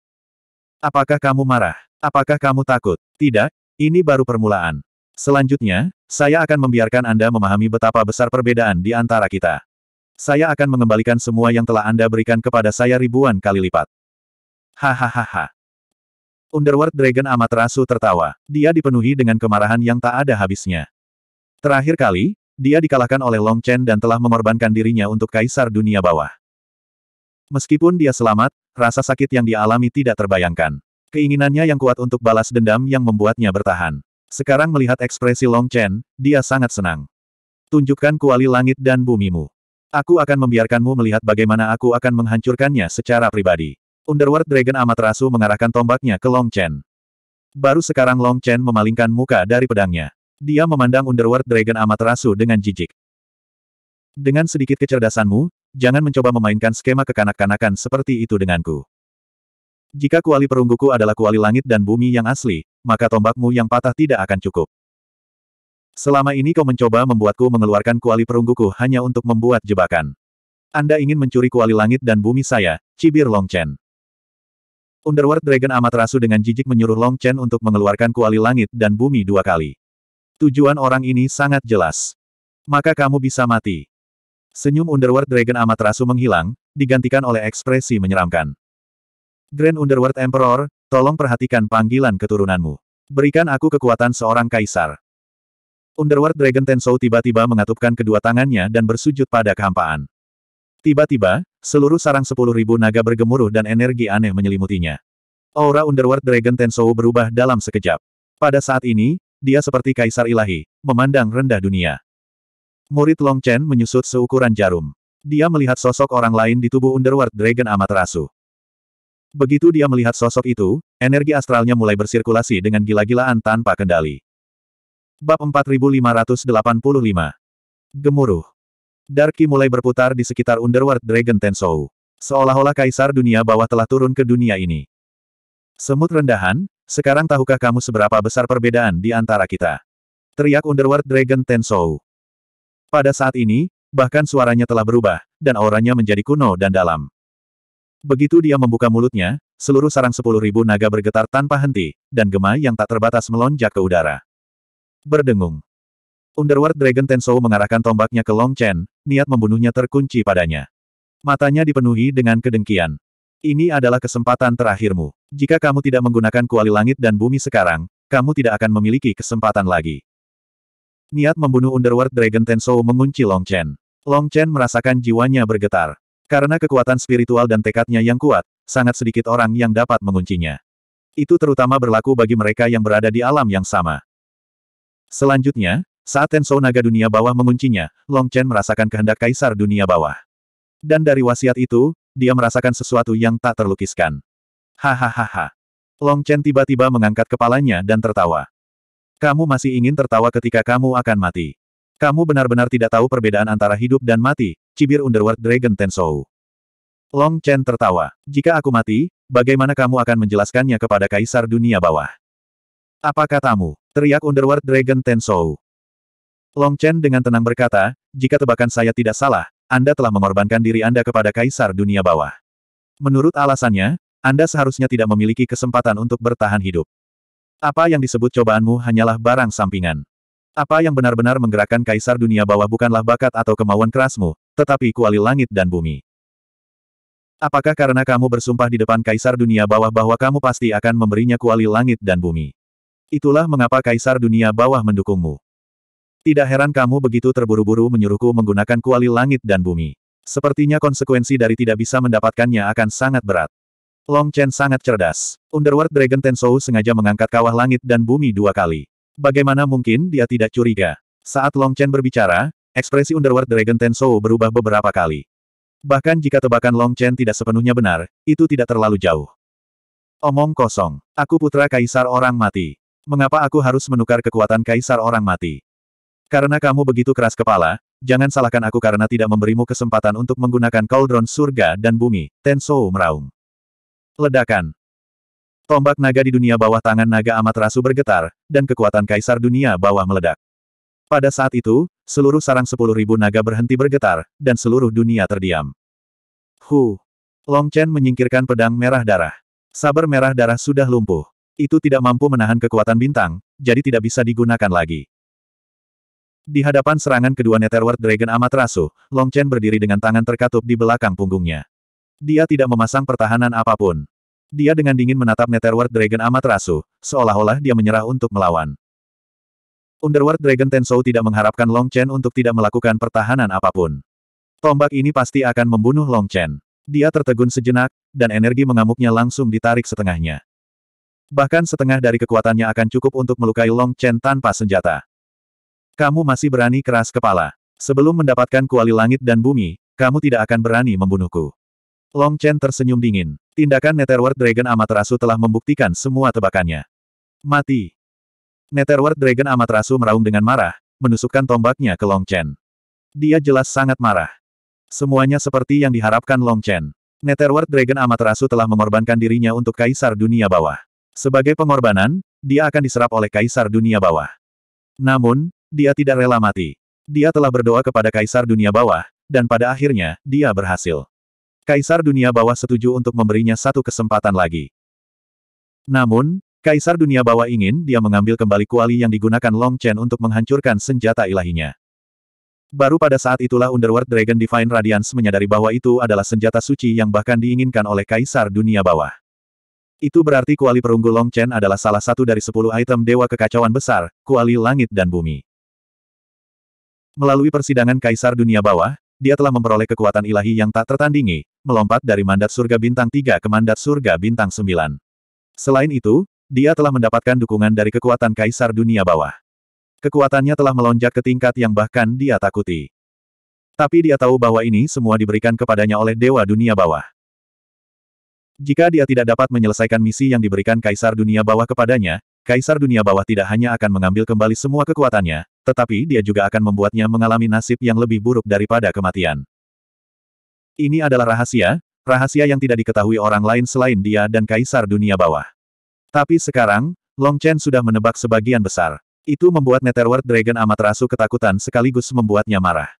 Apakah kamu marah? Apakah kamu takut? Tidak, ini baru permulaan. Selanjutnya, saya akan membiarkan Anda memahami betapa besar perbedaan di antara kita. Saya akan mengembalikan semua yang telah Anda berikan kepada saya ribuan kali lipat. Hahaha. Underworld Dragon amat rasu tertawa. Dia dipenuhi dengan kemarahan yang tak ada habisnya. Terakhir kali, dia dikalahkan oleh Long Chen dan telah mengorbankan dirinya untuk kaisar dunia bawah. Meskipun dia selamat, rasa sakit yang dialami tidak terbayangkan. Keinginannya yang kuat untuk balas dendam yang membuatnya bertahan. Sekarang melihat ekspresi Long Chen, dia sangat senang. Tunjukkan kuali langit dan bumimu. Aku akan membiarkanmu melihat bagaimana aku akan menghancurkannya secara pribadi. Underworld Dragon Amaterasu mengarahkan tombaknya ke Long Chen. Baru sekarang Long Chen memalingkan muka dari pedangnya. Dia memandang Underworld Dragon Amaterasu dengan jijik. Dengan sedikit kecerdasanmu, jangan mencoba memainkan skema kekanak-kanakan seperti itu denganku. Jika kuali perungguku adalah kuali langit dan bumi yang asli, maka tombakmu yang patah tidak akan cukup. Selama ini kau mencoba membuatku mengeluarkan kuali perungguku hanya untuk membuat jebakan. Anda ingin mencuri kuali langit dan bumi saya, cibir Long Chen. Underworld Dragon amat rasu dengan jijik menyuruh Long Chen untuk mengeluarkan kuali langit dan bumi dua kali. Tujuan orang ini sangat jelas. Maka kamu bisa mati. Senyum Underworld Dragon amat rasu menghilang, digantikan oleh ekspresi menyeramkan. Grand Underworld Emperor, tolong perhatikan panggilan keturunanmu. Berikan aku kekuatan seorang kaisar. Underworld Dragon Tensou tiba-tiba mengatupkan kedua tangannya dan bersujud pada kehampaan. Tiba-tiba, seluruh sarang sepuluh ribu naga bergemuruh dan energi aneh menyelimutinya. Aura Underworld Dragon Tensou berubah dalam sekejap. Pada saat ini, dia seperti kaisar ilahi, memandang rendah dunia. Murid Long Chen menyusut seukuran jarum. Dia melihat sosok orang lain di tubuh Underworld Dragon Amaterasu. Begitu dia melihat sosok itu, energi astralnya mulai bersirkulasi dengan gila-gilaan tanpa kendali. Bab 4585 Gemuruh Darki mulai berputar di sekitar Underworld Dragon Tensou. Seolah-olah kaisar dunia bawah telah turun ke dunia ini. Semut rendahan, sekarang tahukah kamu seberapa besar perbedaan di antara kita? Teriak Underworld Dragon Tensou. Pada saat ini, bahkan suaranya telah berubah, dan auranya menjadi kuno dan dalam. Begitu dia membuka mulutnya, seluruh sarang sepuluh ribu naga bergetar tanpa henti, dan gema yang tak terbatas melonjak ke udara. Berdengung. Underworld Dragon Tensou mengarahkan tombaknya ke Long Chen, niat membunuhnya terkunci padanya. Matanya dipenuhi dengan kedengkian. Ini adalah kesempatan terakhirmu. Jika kamu tidak menggunakan kuali langit dan bumi sekarang, kamu tidak akan memiliki kesempatan lagi. Niat membunuh Underworld Dragon Tensou mengunci Long Chen. Long Chen merasakan jiwanya bergetar. Karena kekuatan spiritual dan tekadnya yang kuat, sangat sedikit orang yang dapat menguncinya. Itu terutama berlaku bagi mereka yang berada di alam yang sama. Selanjutnya, saat Tensou Naga Dunia Bawah menguncinya, Long Chen merasakan kehendak Kaisar Dunia Bawah. Dan dari wasiat itu, dia merasakan sesuatu yang tak terlukiskan. Hahaha. Long Chen tiba-tiba mengangkat kepalanya dan tertawa. Kamu masih ingin tertawa ketika kamu akan mati. Kamu benar-benar tidak tahu perbedaan antara hidup dan mati, cibir Underworld Dragon Tensou. Long Chen tertawa. Jika aku mati, bagaimana kamu akan menjelaskannya kepada Kaisar Dunia Bawah? Apa katamu? Teriak Underworld Dragon Tensou. Long Chen dengan tenang berkata, jika tebakan saya tidak salah, Anda telah mengorbankan diri Anda kepada Kaisar Dunia Bawah. Menurut alasannya, Anda seharusnya tidak memiliki kesempatan untuk bertahan hidup. Apa yang disebut cobaanmu hanyalah barang sampingan. Apa yang benar-benar menggerakkan Kaisar Dunia Bawah bukanlah bakat atau kemauan kerasmu, tetapi kuali langit dan bumi. Apakah karena kamu bersumpah di depan kaisar dunia bawah bahwa kamu pasti akan memberinya kuali langit dan bumi? Itulah mengapa kaisar dunia bawah mendukungmu. Tidak heran kamu begitu terburu-buru menyuruhku menggunakan kuali langit dan bumi. Sepertinya konsekuensi dari tidak bisa mendapatkannya akan sangat berat. Long Chen sangat cerdas. Underworld Dragon Tensou sengaja mengangkat kawah langit dan bumi dua kali. Bagaimana mungkin dia tidak curiga? Saat Long Chen berbicara, Ekspresi Underworld Dragon Tensou berubah beberapa kali. Bahkan jika tebakan Long Chen tidak sepenuhnya benar, itu tidak terlalu jauh. Omong kosong. Aku putra kaisar orang mati. Mengapa aku harus menukar kekuatan kaisar orang mati? Karena kamu begitu keras kepala, jangan salahkan aku karena tidak memberimu kesempatan untuk menggunakan cauldron surga dan bumi, Tensou meraung. Ledakan. Tombak naga di dunia bawah tangan naga amat rasu bergetar, dan kekuatan kaisar dunia bawah meledak. Pada saat itu, seluruh sarang sepuluh ribu naga berhenti bergetar, dan seluruh dunia terdiam. Hu! Long Chen menyingkirkan pedang merah darah. Sabar merah darah sudah lumpuh. Itu tidak mampu menahan kekuatan bintang, jadi tidak bisa digunakan lagi. Di hadapan serangan kedua Netherworld Dragon amat Long Chen berdiri dengan tangan terkatup di belakang punggungnya. Dia tidak memasang pertahanan apapun. Dia dengan dingin menatap Netherworld Dragon amat seolah-olah dia menyerah untuk melawan. Underworld Dragon Tensou tidak mengharapkan Long Chen untuk tidak melakukan pertahanan apapun. Tombak ini pasti akan membunuh Long Chen. Dia tertegun sejenak, dan energi mengamuknya langsung ditarik setengahnya. Bahkan setengah dari kekuatannya akan cukup untuk melukai Long Chen tanpa senjata. Kamu masih berani keras kepala. Sebelum mendapatkan kuali langit dan bumi, kamu tidak akan berani membunuhku. Long Chen tersenyum dingin. Tindakan Netherworld Dragon Amaterasu telah membuktikan semua tebakannya. Mati. Netherward Dragon Amaterasu meraung dengan marah, menusukkan tombaknya ke Long Chen. Dia jelas sangat marah. Semuanya seperti yang diharapkan Long Chen. Netherward Dragon Amaterasu telah mengorbankan dirinya untuk Kaisar Dunia Bawah. Sebagai pengorbanan, dia akan diserap oleh Kaisar Dunia Bawah. Namun, dia tidak rela mati. Dia telah berdoa kepada Kaisar Dunia Bawah, dan pada akhirnya, dia berhasil. Kaisar Dunia Bawah setuju untuk memberinya satu kesempatan lagi. Namun, Kaisar dunia bawah ingin dia mengambil kembali kuali yang digunakan Long Chen untuk menghancurkan senjata ilahinya. Baru pada saat itulah Underworld Dragon Divine Radiance menyadari bahwa itu adalah senjata suci yang bahkan diinginkan oleh Kaisar dunia bawah. Itu berarti kuali perunggu Long Chen adalah salah satu dari sepuluh item Dewa Kekacauan Besar, kuali langit dan bumi. Melalui persidangan Kaisar dunia bawah, dia telah memperoleh kekuatan ilahi yang tak tertandingi, melompat dari mandat surga bintang 3 ke mandat surga bintang 9. Selain itu, dia telah mendapatkan dukungan dari kekuatan kaisar dunia bawah. Kekuatannya telah melonjak ke tingkat yang bahkan dia takuti. Tapi dia tahu bahwa ini semua diberikan kepadanya oleh Dewa Dunia Bawah. Jika dia tidak dapat menyelesaikan misi yang diberikan Kaisar Dunia Bawah kepadanya, Kaisar Dunia Bawah tidak hanya akan mengambil kembali semua kekuatannya, tetapi dia juga akan membuatnya mengalami nasib yang lebih buruk daripada kematian. Ini adalah rahasia, rahasia yang tidak diketahui orang lain selain dia dan Kaisar Dunia Bawah. Tapi sekarang, Long Chen sudah menebak sebagian besar. Itu membuat Netherworld Dragon amat rasu ketakutan sekaligus membuatnya marah.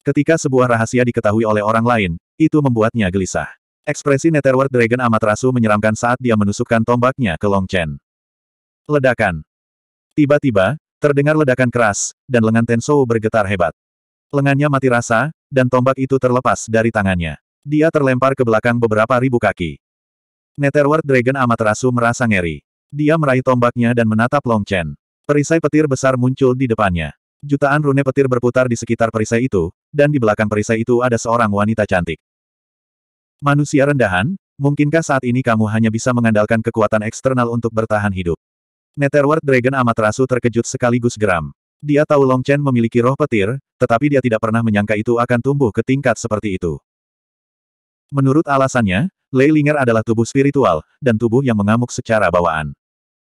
Ketika sebuah rahasia diketahui oleh orang lain, itu membuatnya gelisah. Ekspresi Netherworld Dragon amat rasu menyeramkan saat dia menusukkan tombaknya ke Long Chen. Ledakan. Tiba-tiba, terdengar ledakan keras, dan lengan Tensou bergetar hebat. Lengannya mati rasa, dan tombak itu terlepas dari tangannya. Dia terlempar ke belakang beberapa ribu kaki. Netherworld Dragon Amaterasu merasa ngeri. Dia meraih tombaknya dan menatap Long Chen. Perisai petir besar muncul di depannya. Jutaan rune petir berputar di sekitar perisai itu, dan di belakang perisai itu ada seorang wanita cantik. Manusia rendahan, mungkinkah saat ini kamu hanya bisa mengandalkan kekuatan eksternal untuk bertahan hidup? Netherworld Dragon Amaterasu terkejut sekaligus geram. Dia tahu Long Chen memiliki roh petir, tetapi dia tidak pernah menyangka itu akan tumbuh ke tingkat seperti itu. Menurut alasannya, Lei Ling'er adalah tubuh spiritual, dan tubuh yang mengamuk secara bawaan.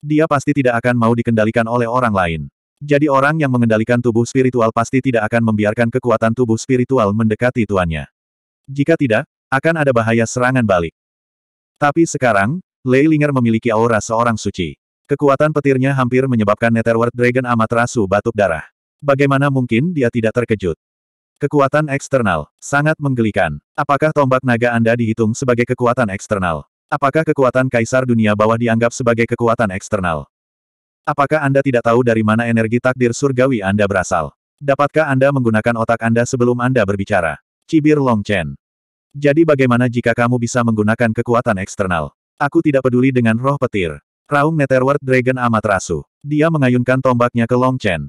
Dia pasti tidak akan mau dikendalikan oleh orang lain. Jadi orang yang mengendalikan tubuh spiritual pasti tidak akan membiarkan kekuatan tubuh spiritual mendekati tuannya. Jika tidak, akan ada bahaya serangan balik. Tapi sekarang, Lei Ling'er memiliki aura seorang suci. Kekuatan petirnya hampir menyebabkan Netherworld Dragon Amaterasu batuk darah. Bagaimana mungkin dia tidak terkejut? Kekuatan eksternal, sangat menggelikan. Apakah tombak naga Anda dihitung sebagai kekuatan eksternal? Apakah kekuatan kaisar dunia bawah dianggap sebagai kekuatan eksternal? Apakah Anda tidak tahu dari mana energi takdir surgawi Anda berasal? Dapatkah Anda menggunakan otak Anda sebelum Anda berbicara? Cibir Long Chen. Jadi bagaimana jika kamu bisa menggunakan kekuatan eksternal? Aku tidak peduli dengan roh petir. Raung Netherworld Dragon amat Dia mengayunkan tombaknya ke Long Chen.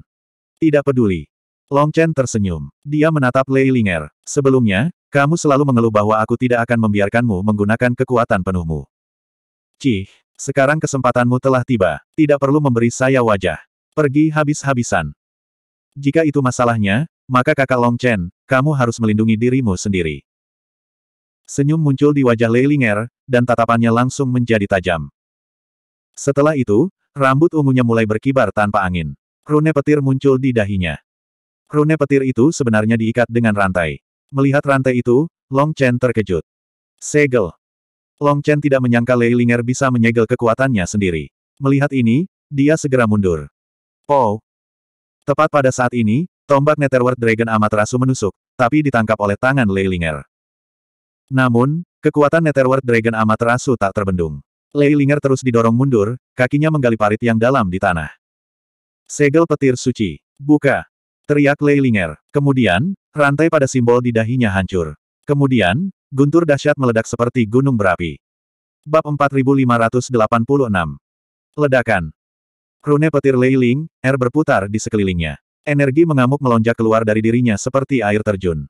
Tidak peduli. Long Chen tersenyum. Dia menatap Lei Linger. Sebelumnya, kamu selalu mengeluh bahwa aku tidak akan membiarkanmu menggunakan kekuatan penuhmu. Cih, sekarang kesempatanmu telah tiba. Tidak perlu memberi saya wajah. Pergi habis-habisan. Jika itu masalahnya, maka kakak Long Chen, kamu harus melindungi dirimu sendiri. Senyum muncul di wajah Lei Linger, dan tatapannya langsung menjadi tajam. Setelah itu, rambut ungunya mulai berkibar tanpa angin. Rune petir muncul di dahinya. Rune petir itu sebenarnya diikat dengan rantai. Melihat rantai itu, Long Chen terkejut. Segel. Long Chen tidak menyangka Lei Linger bisa menyegel kekuatannya sendiri. Melihat ini, dia segera mundur. Oh. Tepat pada saat ini, tombak Netherworld Dragon Amaterasu menusuk, tapi ditangkap oleh tangan Lei Linger. Namun, kekuatan Netherworld Dragon Amaterasu tak terbendung. Lei Linger terus didorong mundur, kakinya menggali parit yang dalam di tanah. Segel petir suci. Buka. Teriak Lei Linger. Kemudian, rantai pada simbol di dahinya hancur. Kemudian, guntur dahsyat meledak seperti gunung berapi. Bab 4586 Ledakan Rune petir Lei Ling, air berputar di sekelilingnya. Energi mengamuk melonjak keluar dari dirinya seperti air terjun.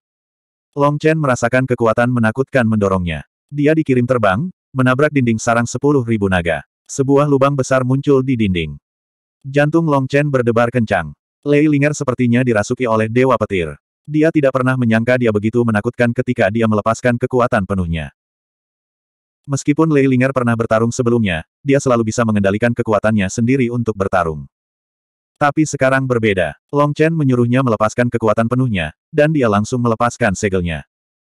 Long Chen merasakan kekuatan menakutkan mendorongnya. Dia dikirim terbang, menabrak dinding sarang sepuluh ribu naga. Sebuah lubang besar muncul di dinding. Jantung Long Chen berdebar kencang. Lei Linger sepertinya dirasuki oleh Dewa Petir. Dia tidak pernah menyangka dia begitu menakutkan ketika dia melepaskan kekuatan penuhnya. Meskipun Lei Linger pernah bertarung sebelumnya, dia selalu bisa mengendalikan kekuatannya sendiri untuk bertarung. Tapi sekarang berbeda. Long Chen menyuruhnya melepaskan kekuatan penuhnya, dan dia langsung melepaskan segelnya.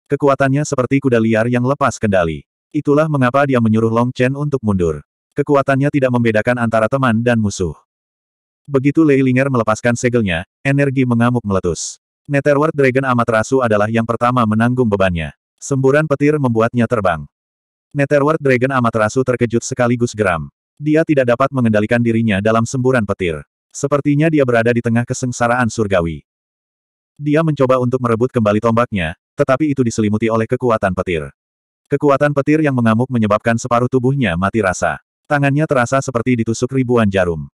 Kekuatannya seperti kuda liar yang lepas kendali. Itulah mengapa dia menyuruh Long Chen untuk mundur. Kekuatannya tidak membedakan antara teman dan musuh. Begitu Lei Ling'er melepaskan segelnya, energi mengamuk meletus. Netherworld Dragon Amaterasu adalah yang pertama menanggung bebannya. Semburan petir membuatnya terbang. Netherworld Dragon Amaterasu terkejut sekaligus geram. Dia tidak dapat mengendalikan dirinya dalam semburan petir. Sepertinya dia berada di tengah kesengsaraan surgawi. Dia mencoba untuk merebut kembali tombaknya, tetapi itu diselimuti oleh kekuatan petir. Kekuatan petir yang mengamuk menyebabkan separuh tubuhnya mati rasa. Tangannya terasa seperti ditusuk ribuan jarum.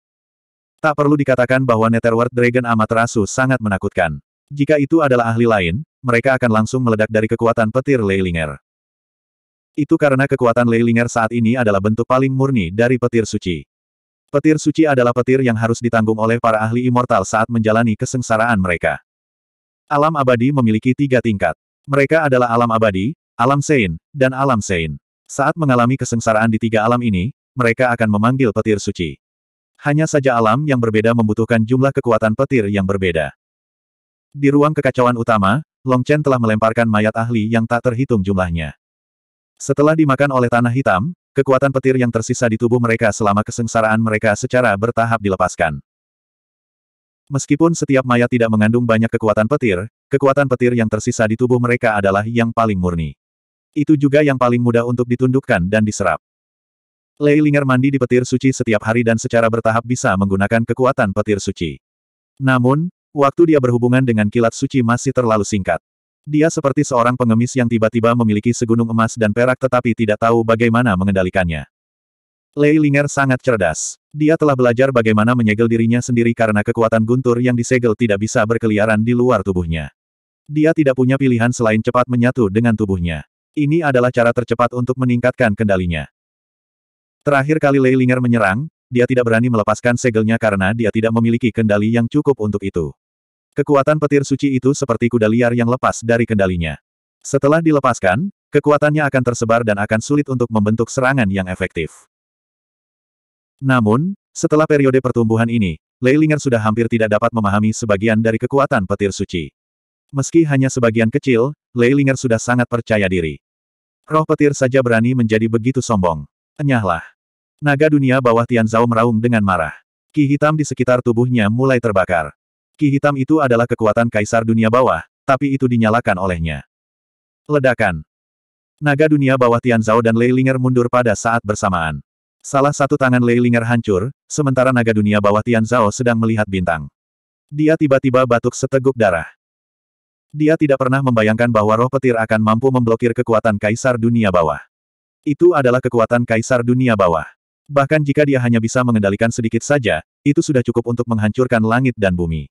Tak perlu dikatakan bahwa Netherworld Dragon Amaterasu sangat menakutkan. Jika itu adalah ahli lain, mereka akan langsung meledak dari kekuatan petir Leilinger. Itu karena kekuatan Leilinger saat ini adalah bentuk paling murni dari petir suci. Petir suci adalah petir yang harus ditanggung oleh para ahli immortal saat menjalani kesengsaraan mereka. Alam abadi memiliki tiga tingkat. Mereka adalah alam abadi, alam sein, dan alam sein. Saat mengalami kesengsaraan di tiga alam ini, mereka akan memanggil petir suci. Hanya saja alam yang berbeda membutuhkan jumlah kekuatan petir yang berbeda. Di ruang kekacauan utama, Long Chen telah melemparkan mayat ahli yang tak terhitung jumlahnya. Setelah dimakan oleh tanah hitam, kekuatan petir yang tersisa di tubuh mereka selama kesengsaraan mereka secara bertahap dilepaskan. Meskipun setiap mayat tidak mengandung banyak kekuatan petir, kekuatan petir yang tersisa di tubuh mereka adalah yang paling murni. Itu juga yang paling mudah untuk ditundukkan dan diserap. Lei Linger mandi di petir suci setiap hari dan secara bertahap bisa menggunakan kekuatan petir suci. Namun, waktu dia berhubungan dengan kilat suci masih terlalu singkat. Dia seperti seorang pengemis yang tiba-tiba memiliki segunung emas dan perak tetapi tidak tahu bagaimana mengendalikannya. Lei Linger sangat cerdas. Dia telah belajar bagaimana menyegel dirinya sendiri karena kekuatan guntur yang disegel tidak bisa berkeliaran di luar tubuhnya. Dia tidak punya pilihan selain cepat menyatu dengan tubuhnya. Ini adalah cara tercepat untuk meningkatkan kendalinya. Terakhir kali Lei Ling'er menyerang, dia tidak berani melepaskan segelnya karena dia tidak memiliki kendali yang cukup untuk itu. Kekuatan petir suci itu seperti kuda liar yang lepas dari kendalinya. Setelah dilepaskan, kekuatannya akan tersebar dan akan sulit untuk membentuk serangan yang efektif. Namun, setelah periode pertumbuhan ini, Lei Ling'er sudah hampir tidak dapat memahami sebagian dari kekuatan petir suci. Meski hanya sebagian kecil, Lei Ling'er sudah sangat percaya diri. Roh petir saja berani menjadi begitu sombong. Enyahlah. Naga dunia bawah Tian Zhao meraung dengan marah. Ki hitam di sekitar tubuhnya mulai terbakar. Ki hitam itu adalah kekuatan kaisar dunia bawah, tapi itu dinyalakan olehnya. Ledakan. Naga dunia bawah Tian Zhao dan Lei Ling'er mundur pada saat bersamaan. Salah satu tangan Lei Ling'er hancur, sementara naga dunia bawah Tian Zhao sedang melihat bintang. Dia tiba-tiba batuk seteguk darah. Dia tidak pernah membayangkan bahwa roh petir akan mampu memblokir kekuatan kaisar dunia bawah. Itu adalah kekuatan kaisar dunia bawah. Bahkan jika dia hanya bisa mengendalikan sedikit saja, itu sudah cukup untuk menghancurkan langit dan bumi.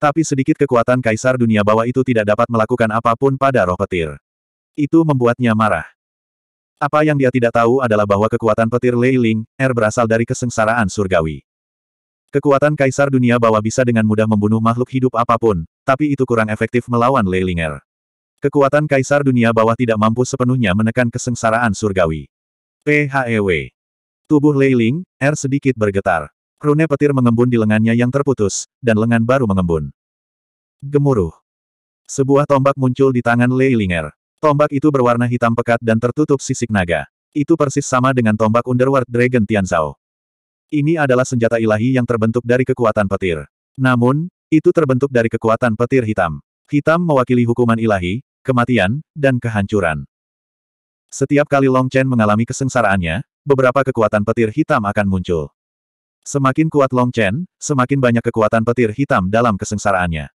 Tapi sedikit kekuatan kaisar dunia bawah itu tidak dapat melakukan apapun pada roh petir. Itu membuatnya marah. Apa yang dia tidak tahu adalah bahwa kekuatan petir Lei Ling Er berasal dari kesengsaraan surgawi. Kekuatan kaisar dunia bawah bisa dengan mudah membunuh makhluk hidup apapun, tapi itu kurang efektif melawan Lei Ling Er. Kekuatan kaisar dunia bawah tidak mampu sepenuhnya menekan kesengsaraan surgawi. PHEW Tubuh Lei Ling, Er sedikit bergetar. Rune petir mengembun di lengannya yang terputus, dan lengan baru mengembun. Gemuruh. Sebuah tombak muncul di tangan Lei Ling Er. Tombak itu berwarna hitam pekat dan tertutup sisik naga. Itu persis sama dengan tombak Underworld Dragon Tian Zhao. Ini adalah senjata ilahi yang terbentuk dari kekuatan petir. Namun, itu terbentuk dari kekuatan petir hitam. Hitam mewakili hukuman ilahi, kematian, dan kehancuran. Setiap kali Long Chen mengalami kesengsaraannya, beberapa kekuatan petir hitam akan muncul. Semakin kuat Long Chen, semakin banyak kekuatan petir hitam dalam kesengsaraannya.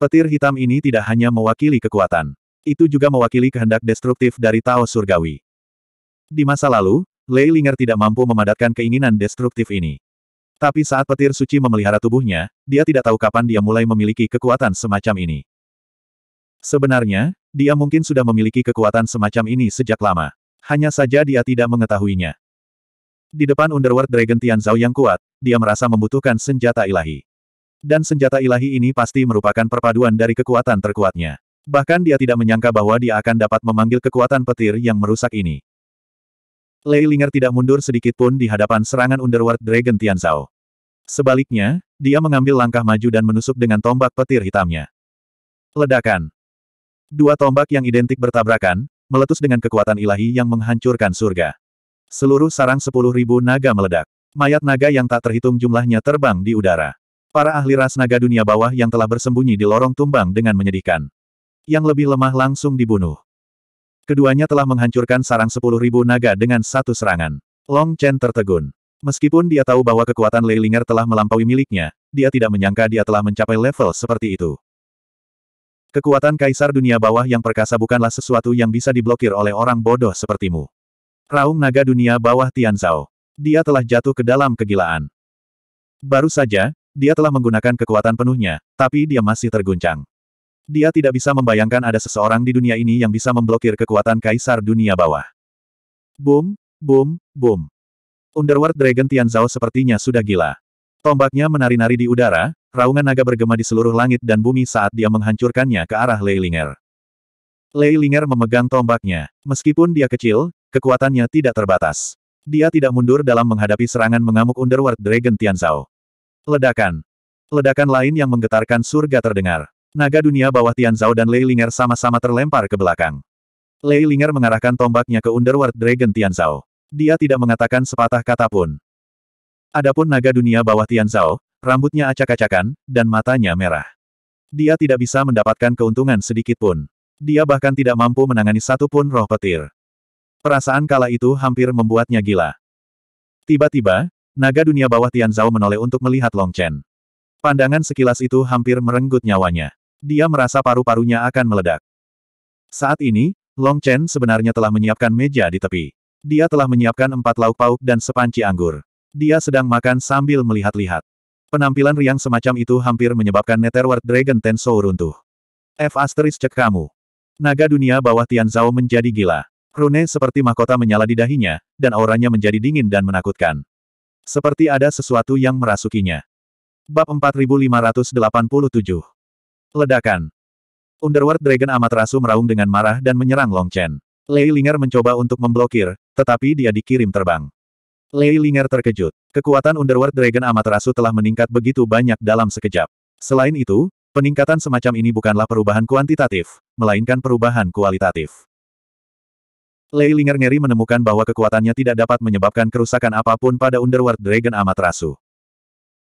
Petir hitam ini tidak hanya mewakili kekuatan. Itu juga mewakili kehendak destruktif dari Tao Surgawi. Di masa lalu, Lei Linger tidak mampu memadatkan keinginan destruktif ini. Tapi saat petir suci memelihara tubuhnya, dia tidak tahu kapan dia mulai memiliki kekuatan semacam ini. Sebenarnya, dia mungkin sudah memiliki kekuatan semacam ini sejak lama. Hanya saja dia tidak mengetahuinya. Di depan Underworld Dragon Tian Zhao yang kuat, dia merasa membutuhkan senjata ilahi. Dan senjata ilahi ini pasti merupakan perpaduan dari kekuatan terkuatnya. Bahkan dia tidak menyangka bahwa dia akan dapat memanggil kekuatan petir yang merusak ini. Lei Linger tidak mundur sedikit pun di hadapan serangan Underworld Dragon Tian Zhao. Sebaliknya, dia mengambil langkah maju dan menusuk dengan tombak petir hitamnya. Ledakan. Dua tombak yang identik bertabrakan, meletus dengan kekuatan ilahi yang menghancurkan surga. Seluruh sarang sepuluh ribu naga meledak. Mayat naga yang tak terhitung jumlahnya terbang di udara. Para ahli ras naga dunia bawah yang telah bersembunyi di lorong tumbang dengan menyedihkan. Yang lebih lemah langsung dibunuh. Keduanya telah menghancurkan sarang sepuluh ribu naga dengan satu serangan. Long Chen tertegun. Meskipun dia tahu bahwa kekuatan Lei Ling'er telah melampaui miliknya, dia tidak menyangka dia telah mencapai level seperti itu. Kekuatan kaisar dunia bawah yang perkasa bukanlah sesuatu yang bisa diblokir oleh orang bodoh sepertimu. Raung naga dunia bawah Tian Zhao. Dia telah jatuh ke dalam kegilaan. Baru saja, dia telah menggunakan kekuatan penuhnya, tapi dia masih terguncang. Dia tidak bisa membayangkan ada seseorang di dunia ini yang bisa memblokir kekuatan kaisar dunia bawah. Boom, boom, boom. Underworld Dragon Tian Zhao sepertinya sudah gila. Tombaknya menari-nari di udara, raungan naga bergema di seluruh langit dan bumi saat dia menghancurkannya ke arah Leilinger. Leilinger memegang tombaknya. Meskipun dia kecil, kekuatannya tidak terbatas. Dia tidak mundur dalam menghadapi serangan mengamuk Underworld Dragon Tianzao. Ledakan. Ledakan lain yang menggetarkan surga terdengar. Naga dunia bawah Tianzao dan Leilinger sama-sama terlempar ke belakang. Leilinger mengarahkan tombaknya ke Underworld Dragon Tianzao. Dia tidak mengatakan sepatah kata pun. Adapun naga dunia bawah Tian Zhao, rambutnya acak-acakan, dan matanya merah. Dia tidak bisa mendapatkan keuntungan sedikit pun. Dia bahkan tidak mampu menangani satu pun roh petir. Perasaan kala itu hampir membuatnya gila. Tiba-tiba, naga dunia bawah Tian Zhao menoleh untuk melihat Long Chen. Pandangan sekilas itu hampir merenggut nyawanya. Dia merasa paru-parunya akan meledak. Saat ini, Long Chen sebenarnya telah menyiapkan meja di tepi. Dia telah menyiapkan empat lauk pauk dan sepanci anggur. Dia sedang makan sambil melihat-lihat. Penampilan riang semacam itu hampir menyebabkan Netherworld Dragon Tensou runtuh. F asteris cek kamu. Naga dunia bawah Zhao menjadi gila. Rune seperti mahkota menyala di dahinya, dan auranya menjadi dingin dan menakutkan. Seperti ada sesuatu yang merasukinya. Bab 4587 Ledakan Underworld Dragon amat rasu meraung dengan marah dan menyerang Long Chen. Lei Linger mencoba untuk memblokir, tetapi dia dikirim terbang. Lei Linger terkejut. Kekuatan Underworld Dragon Amaterasu telah meningkat begitu banyak dalam sekejap. Selain itu, peningkatan semacam ini bukanlah perubahan kuantitatif, melainkan perubahan kualitatif. Lei Linger ngeri menemukan bahwa kekuatannya tidak dapat menyebabkan kerusakan apapun pada Underworld Dragon Amaterasu.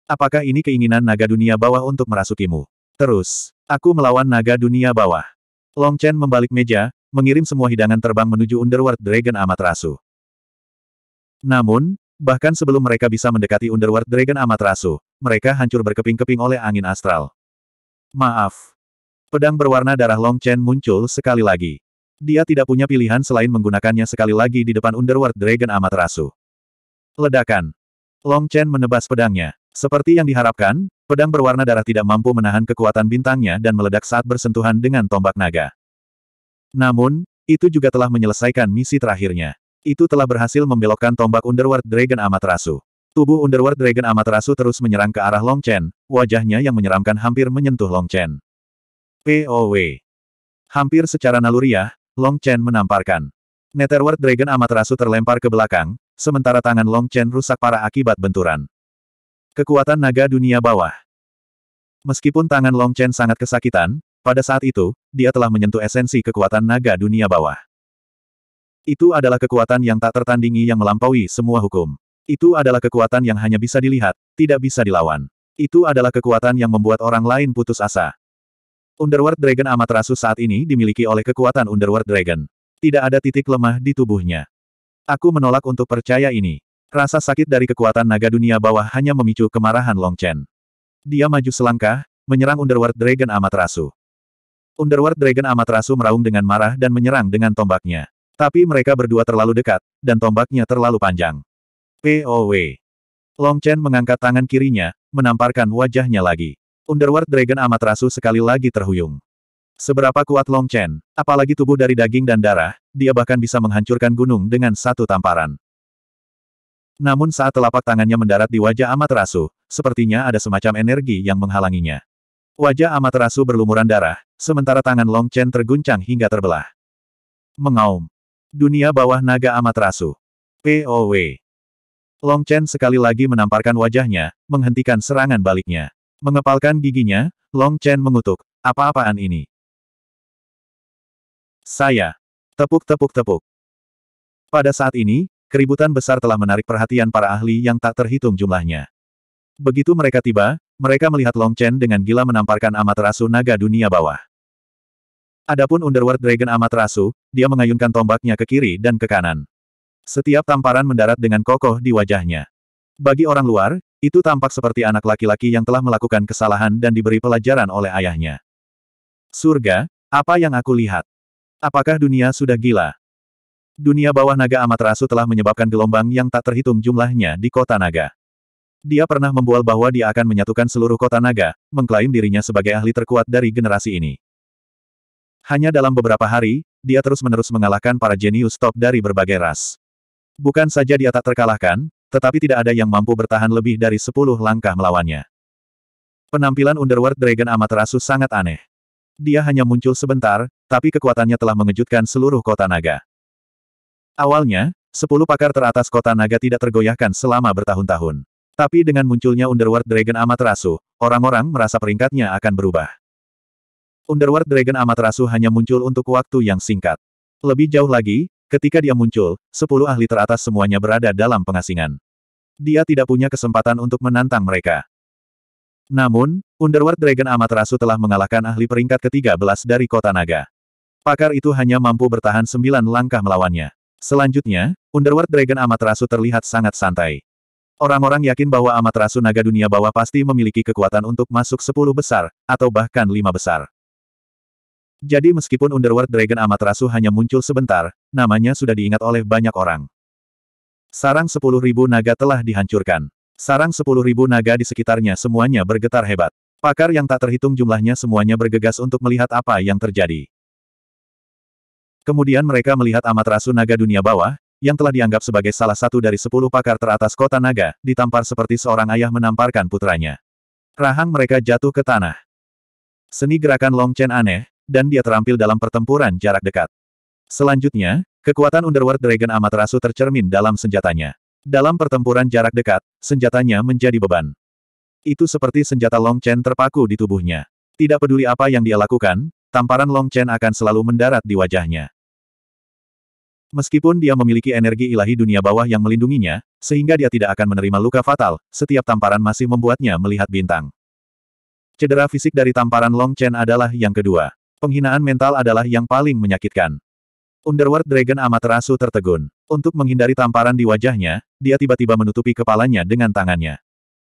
Apakah ini keinginan naga dunia bawah untuk merasukimu? Terus, aku melawan naga dunia bawah. Long Chen membalik meja, mengirim semua hidangan terbang menuju Underworld Dragon Amaterasu. Namun, bahkan sebelum mereka bisa mendekati Underworld Dragon Amaterasu, mereka hancur berkeping-keping oleh angin astral. Maaf. Pedang berwarna darah Long Chen muncul sekali lagi. Dia tidak punya pilihan selain menggunakannya sekali lagi di depan Underworld Dragon Amaterasu. Ledakan. Long Chen menebas pedangnya. Seperti yang diharapkan, pedang berwarna darah tidak mampu menahan kekuatan bintangnya dan meledak saat bersentuhan dengan tombak naga. Namun, itu juga telah menyelesaikan misi terakhirnya. Itu telah berhasil membelokkan tombak Underworld Dragon Amaterasu. Tubuh Underworld Dragon Amaterasu terus menyerang ke arah Long Chen, wajahnya yang menyeramkan hampir menyentuh Long Chen. POW. Hampir secara naluriah, Long Chen menamparkan. Netherworld Dragon Amaterasu terlempar ke belakang, sementara tangan Long Chen rusak parah akibat benturan. Kekuatan naga dunia bawah. Meskipun tangan Long Chen sangat kesakitan, pada saat itu, dia telah menyentuh esensi kekuatan naga dunia bawah. Itu adalah kekuatan yang tak tertandingi yang melampaui semua hukum. Itu adalah kekuatan yang hanya bisa dilihat, tidak bisa dilawan. Itu adalah kekuatan yang membuat orang lain putus asa. Underworld Dragon Amaterasu saat ini dimiliki oleh kekuatan Underworld Dragon. Tidak ada titik lemah di tubuhnya. Aku menolak untuk percaya ini. Rasa sakit dari kekuatan naga dunia bawah hanya memicu kemarahan Long Chen. Dia maju selangkah, menyerang Underworld Dragon Amaterasu. Underworld Dragon Amaterasu meraung dengan marah dan menyerang dengan tombaknya. Tapi mereka berdua terlalu dekat, dan tombaknya terlalu panjang. POW. Long Chen mengangkat tangan kirinya, menamparkan wajahnya lagi. Underworld Dragon Amaterasu sekali lagi terhuyung. Seberapa kuat Long Chen, apalagi tubuh dari daging dan darah, dia bahkan bisa menghancurkan gunung dengan satu tamparan. Namun saat telapak tangannya mendarat di wajah Amaterasu, sepertinya ada semacam energi yang menghalanginya. Wajah Amaterasu berlumuran darah, sementara tangan Long Chen terguncang hingga terbelah. Mengaum. Dunia bawah naga amat rasu. POW. Long Chen sekali lagi menamparkan wajahnya, menghentikan serangan baliknya. Mengepalkan giginya, Long Chen mengutuk, apa-apaan ini? Saya. Tepuk-tepuk-tepuk. Pada saat ini, keributan besar telah menarik perhatian para ahli yang tak terhitung jumlahnya. Begitu mereka tiba, mereka melihat Long Chen dengan gila menamparkan amat rasu naga dunia bawah. Adapun Underworld Dragon Amaterasu, dia mengayunkan tombaknya ke kiri dan ke kanan. Setiap tamparan mendarat dengan kokoh di wajahnya. Bagi orang luar, itu tampak seperti anak laki-laki yang telah melakukan kesalahan dan diberi pelajaran oleh ayahnya. Surga, apa yang aku lihat? Apakah dunia sudah gila? Dunia bawah naga Amaterasu telah menyebabkan gelombang yang tak terhitung jumlahnya di kota naga. Dia pernah membual bahwa dia akan menyatukan seluruh kota naga, mengklaim dirinya sebagai ahli terkuat dari generasi ini. Hanya dalam beberapa hari, dia terus-menerus mengalahkan para jenius top dari berbagai ras. Bukan saja dia tak terkalahkan, tetapi tidak ada yang mampu bertahan lebih dari sepuluh langkah melawannya. Penampilan Underworld Dragon amat rasu sangat aneh. Dia hanya muncul sebentar, tapi kekuatannya telah mengejutkan seluruh kota naga. Awalnya, sepuluh pakar teratas kota naga tidak tergoyahkan selama bertahun-tahun. Tapi dengan munculnya Underworld Dragon amat rasu, orang-orang merasa peringkatnya akan berubah. Underworld Dragon Amaterasu hanya muncul untuk waktu yang singkat. Lebih jauh lagi, ketika dia muncul, sepuluh ahli teratas semuanya berada dalam pengasingan. Dia tidak punya kesempatan untuk menantang mereka. Namun, Underworld Dragon Amaterasu telah mengalahkan ahli peringkat ke-13 dari kota naga. Pakar itu hanya mampu bertahan sembilan langkah melawannya. Selanjutnya, Underworld Dragon Amaterasu terlihat sangat santai. Orang-orang yakin bahwa Amaterasu Naga Dunia Bawah pasti memiliki kekuatan untuk masuk sepuluh besar, atau bahkan lima besar. Jadi meskipun Underworld Dragon Amaterasu hanya muncul sebentar, namanya sudah diingat oleh banyak orang. Sarang 10.000 naga telah dihancurkan. Sarang 10.000 naga di sekitarnya semuanya bergetar hebat. Pakar yang tak terhitung jumlahnya semuanya bergegas untuk melihat apa yang terjadi. Kemudian mereka melihat Amaterasu Naga Dunia Bawah, yang telah dianggap sebagai salah satu dari sepuluh pakar teratas kota naga, ditampar seperti seorang ayah menamparkan putranya. Rahang mereka jatuh ke tanah. Seni gerakan Long Chen aneh, dan dia terampil dalam pertempuran jarak dekat. Selanjutnya, kekuatan Underworld Dragon amat rasu tercermin dalam senjatanya. Dalam pertempuran jarak dekat, senjatanya menjadi beban. Itu seperti senjata Long Chen terpaku di tubuhnya. Tidak peduli apa yang dia lakukan, tamparan Long Chen akan selalu mendarat di wajahnya. Meskipun dia memiliki energi ilahi dunia bawah yang melindunginya, sehingga dia tidak akan menerima luka fatal, setiap tamparan masih membuatnya melihat bintang. Cedera fisik dari tamparan Long Chen adalah yang kedua. Penghinaan mental adalah yang paling menyakitkan. Underworld Dragon Amaterasu tertegun. Untuk menghindari tamparan di wajahnya, dia tiba-tiba menutupi kepalanya dengan tangannya.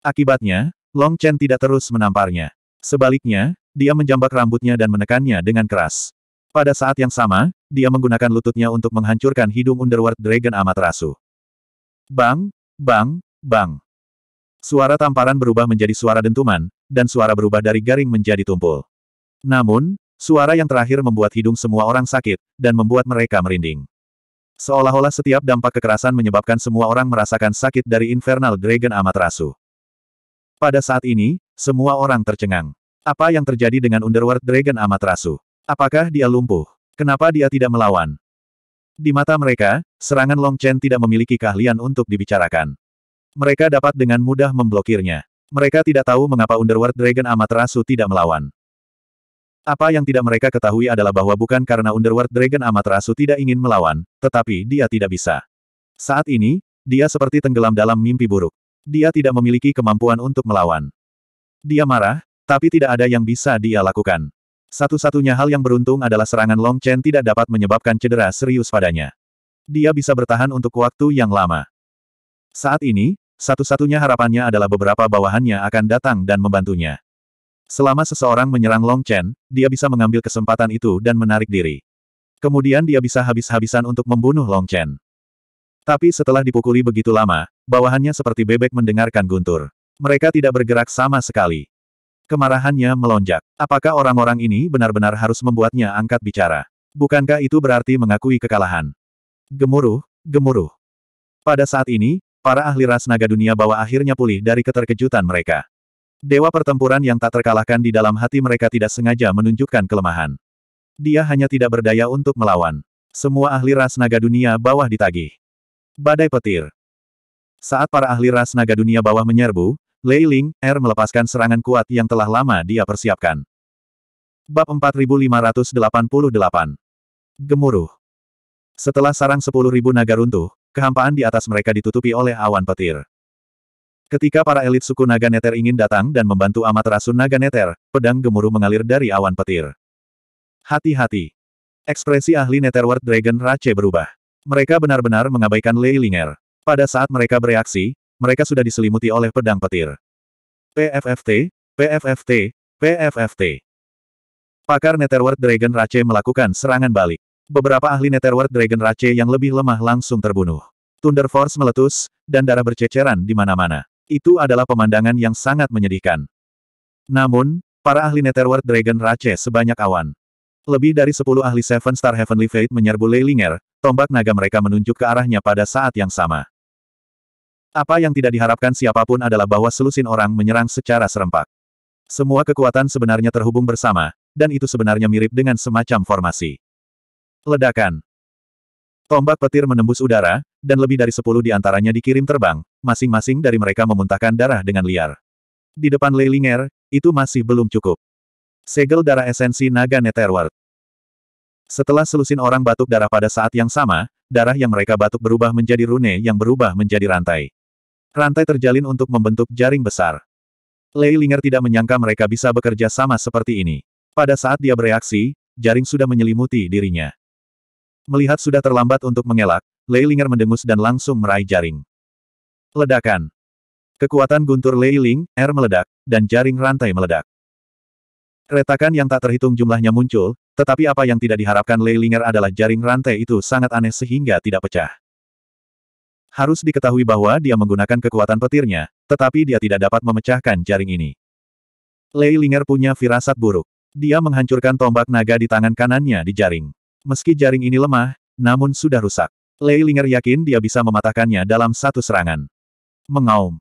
Akibatnya, Long Chen tidak terus menamparnya. Sebaliknya, dia menjambak rambutnya dan menekannya dengan keras. Pada saat yang sama, dia menggunakan lututnya untuk menghancurkan hidung Underworld Dragon Amaterasu. Bang, bang, bang. Suara tamparan berubah menjadi suara dentuman, dan suara berubah dari garing menjadi tumpul. Namun, Suara yang terakhir membuat hidung semua orang sakit, dan membuat mereka merinding. Seolah-olah setiap dampak kekerasan menyebabkan semua orang merasakan sakit dari Infernal Dragon Amaterasu. Pada saat ini, semua orang tercengang. Apa yang terjadi dengan Underworld Dragon Amaterasu? Apakah dia lumpuh? Kenapa dia tidak melawan? Di mata mereka, serangan Long Chen tidak memiliki keahlian untuk dibicarakan. Mereka dapat dengan mudah memblokirnya. Mereka tidak tahu mengapa Underworld Dragon Amaterasu tidak melawan. Apa yang tidak mereka ketahui adalah bahwa bukan karena Underworld Dragon Amaterasu tidak ingin melawan, tetapi dia tidak bisa. Saat ini, dia seperti tenggelam dalam mimpi buruk. Dia tidak memiliki kemampuan untuk melawan. Dia marah, tapi tidak ada yang bisa dia lakukan. Satu-satunya hal yang beruntung adalah serangan Long Chen tidak dapat menyebabkan cedera serius padanya. Dia bisa bertahan untuk waktu yang lama. Saat ini, satu-satunya harapannya adalah beberapa bawahannya akan datang dan membantunya. Selama seseorang menyerang Long Chen, dia bisa mengambil kesempatan itu dan menarik diri. Kemudian dia bisa habis-habisan untuk membunuh Long Chen. Tapi setelah dipukuli begitu lama, bawahannya seperti bebek mendengarkan guntur. Mereka tidak bergerak sama sekali. Kemarahannya melonjak. Apakah orang-orang ini benar-benar harus membuatnya angkat bicara? Bukankah itu berarti mengakui kekalahan? Gemuruh, gemuruh. Pada saat ini, para ahli ras naga dunia bawah akhirnya pulih dari keterkejutan mereka. Dewa pertempuran yang tak terkalahkan di dalam hati mereka tidak sengaja menunjukkan kelemahan. Dia hanya tidak berdaya untuk melawan. Semua ahli ras naga dunia bawah ditagih. Badai petir. Saat para ahli ras naga dunia bawah menyerbu, Lei Ling, Er melepaskan serangan kuat yang telah lama dia persiapkan. Bab 4588 Gemuruh Setelah sarang 10.000 naga runtuh, kehampaan di atas mereka ditutupi oleh awan petir. Ketika para elit suku Naga Neter ingin datang dan membantu Amaterasu Neter, pedang gemuruh mengalir dari awan petir. Hati-hati. Ekspresi ahli Netherworld Dragon Rache berubah. Mereka benar-benar mengabaikan Lei Ling'er. Pada saat mereka bereaksi, mereka sudah diselimuti oleh pedang petir. PFFT, PFFT, PFFT. Pakar Netherworld Dragon Rache melakukan serangan balik. Beberapa ahli Netherworld Dragon Rache yang lebih lemah langsung terbunuh. Thunder Force meletus, dan darah berceceran di mana-mana. Itu adalah pemandangan yang sangat menyedihkan. Namun, para ahli Netherworld Dragon Rache sebanyak awan. Lebih dari 10 ahli Seven Star Heavenly Fate menyerbu Leilinger, tombak naga mereka menunjuk ke arahnya pada saat yang sama. Apa yang tidak diharapkan siapapun adalah bahwa selusin orang menyerang secara serempak. Semua kekuatan sebenarnya terhubung bersama, dan itu sebenarnya mirip dengan semacam formasi. Ledakan. Tombak petir menembus udara, dan lebih dari sepuluh di antaranya dikirim terbang, masing-masing dari mereka memuntahkan darah dengan liar. Di depan Leilinger, itu masih belum cukup. Segel darah esensi naga Netherworld. Setelah selusin orang batuk darah pada saat yang sama, darah yang mereka batuk berubah menjadi rune yang berubah menjadi rantai. Rantai terjalin untuk membentuk jaring besar. Leilinger tidak menyangka mereka bisa bekerja sama seperti ini. Pada saat dia bereaksi, jaring sudah menyelimuti dirinya. Melihat sudah terlambat untuk mengelak, Lei Ling'er mendengus dan langsung meraih jaring. Ledakan. Kekuatan guntur Lei Ling, air meledak, dan jaring rantai meledak. Retakan yang tak terhitung jumlahnya muncul, tetapi apa yang tidak diharapkan Lei Ling'er adalah jaring rantai itu sangat aneh sehingga tidak pecah. Harus diketahui bahwa dia menggunakan kekuatan petirnya, tetapi dia tidak dapat memecahkan jaring ini. Lei Ling'er punya firasat buruk. Dia menghancurkan tombak naga di tangan kanannya di jaring. Meski jaring ini lemah, namun sudah rusak. Lei Linger yakin dia bisa mematahkannya dalam satu serangan. Mengaum.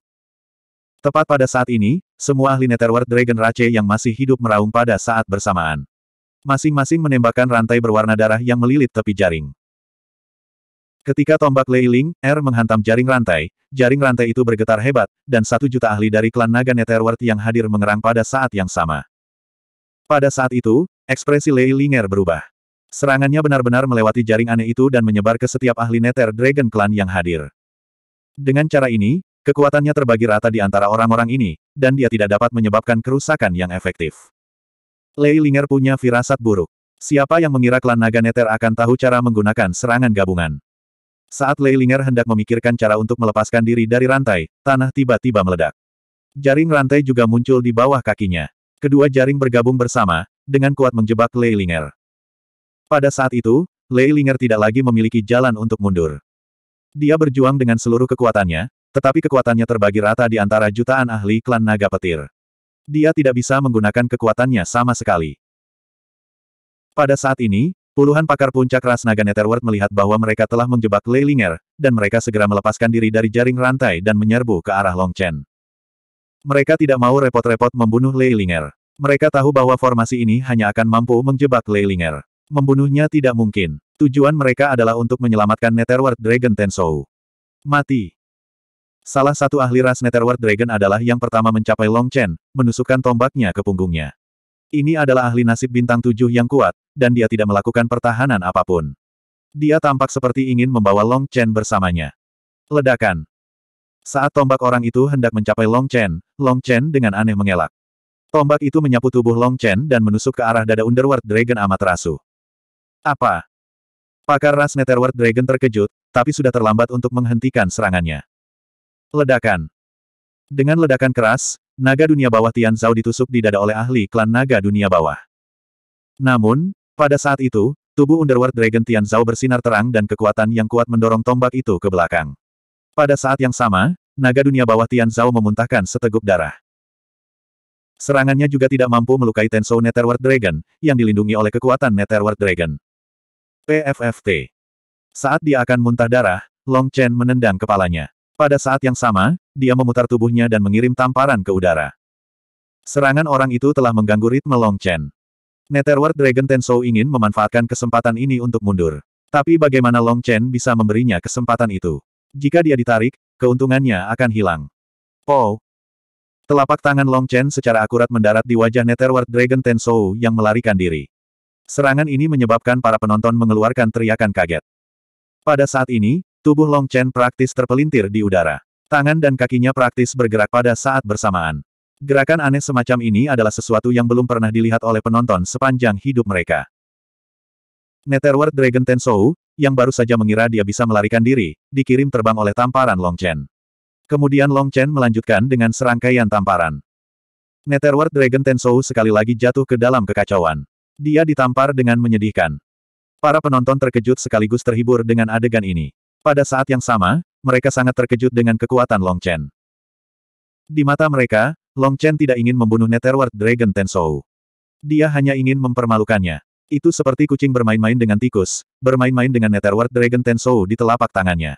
Tepat pada saat ini, semua ahli Netherworld Dragon Rache yang masih hidup meraung pada saat bersamaan. Masing-masing menembakkan rantai berwarna darah yang melilit tepi jaring. Ketika tombak Lei Ling, R er menghantam jaring rantai, jaring rantai itu bergetar hebat, dan satu juta ahli dari klan naga Netherworld yang hadir mengerang pada saat yang sama. Pada saat itu, ekspresi Lei Linger berubah. Serangannya benar-benar melewati jaring aneh itu dan menyebar ke setiap ahli Nether Dragon Clan yang hadir. Dengan cara ini, kekuatannya terbagi rata di antara orang-orang ini, dan dia tidak dapat menyebabkan kerusakan yang efektif. Lei Linger punya firasat buruk. Siapa yang mengira klan Naga Nether akan tahu cara menggunakan serangan gabungan? Saat Lei Linger hendak memikirkan cara untuk melepaskan diri dari rantai, tanah tiba-tiba meledak. Jaring rantai juga muncul di bawah kakinya. Kedua jaring bergabung bersama, dengan kuat menjebak Lei Linger. Pada saat itu, Lei Linger tidak lagi memiliki jalan untuk mundur. Dia berjuang dengan seluruh kekuatannya, tetapi kekuatannya terbagi rata di antara jutaan ahli klan naga petir. Dia tidak bisa menggunakan kekuatannya sama sekali. Pada saat ini, puluhan pakar puncak ras naga Netherworld melihat bahwa mereka telah menjebak Lei Ling'er, dan mereka segera melepaskan diri dari jaring rantai dan menyerbu ke arah Long Chen. Mereka tidak mau repot-repot membunuh Lei Ling'er. Mereka tahu bahwa formasi ini hanya akan mampu menjebak Lei Ling'er. Membunuhnya tidak mungkin. Tujuan mereka adalah untuk menyelamatkan Netherworld Dragon Tensou. Mati. Salah satu ahli ras Netherworld Dragon adalah yang pertama mencapai Long Chen, menusukkan tombaknya ke punggungnya. Ini adalah ahli nasib bintang tujuh yang kuat, dan dia tidak melakukan pertahanan apapun. Dia tampak seperti ingin membawa Long Chen bersamanya. Ledakan. Saat tombak orang itu hendak mencapai Long Chen, Long Chen dengan aneh mengelak. Tombak itu menyapu tubuh Long Chen dan menusuk ke arah dada Underworld Dragon Amaterasu. Apa? Pakar ras Netherworld Dragon terkejut, tapi sudah terlambat untuk menghentikan serangannya. Ledakan. Dengan ledakan keras, naga dunia bawah Tian Zhao ditusuk di dada oleh ahli klan naga dunia bawah. Namun, pada saat itu, tubuh Underworld Dragon Tian Zhao bersinar terang dan kekuatan yang kuat mendorong tombak itu ke belakang. Pada saat yang sama, naga dunia bawah Tian Zhao memuntahkan seteguk darah. Serangannya juga tidak mampu melukai Tensou Netherworld Dragon, yang dilindungi oleh kekuatan Netherworld Dragon. PFFT. Saat dia akan muntah darah, Long Chen menendang kepalanya. Pada saat yang sama, dia memutar tubuhnya dan mengirim tamparan ke udara. Serangan orang itu telah mengganggu ritme Long Chen. Netherworld Dragon Tensou ingin memanfaatkan kesempatan ini untuk mundur. Tapi bagaimana Long Chen bisa memberinya kesempatan itu? Jika dia ditarik, keuntungannya akan hilang. Oh! Telapak tangan Long Chen secara akurat mendarat di wajah Netherworld Dragon Tensou yang melarikan diri. Serangan ini menyebabkan para penonton mengeluarkan teriakan kaget. Pada saat ini, tubuh Long Chen praktis terpelintir di udara. Tangan dan kakinya praktis bergerak pada saat bersamaan. Gerakan aneh semacam ini adalah sesuatu yang belum pernah dilihat oleh penonton sepanjang hidup mereka. Netherworld Dragon Tensou, yang baru saja mengira dia bisa melarikan diri, dikirim terbang oleh tamparan Long Chen. Kemudian Long Chen melanjutkan dengan serangkaian tamparan. Netherworld Dragon Tensou sekali lagi jatuh ke dalam kekacauan. Dia ditampar dengan menyedihkan. Para penonton terkejut sekaligus terhibur dengan adegan ini. Pada saat yang sama, mereka sangat terkejut dengan kekuatan Long Chen. Di mata mereka, Long Chen tidak ingin membunuh Netherworld Dragon Tensou. Dia hanya ingin mempermalukannya. Itu seperti kucing bermain-main dengan tikus, bermain-main dengan Netherworld Dragon Tensou di telapak tangannya.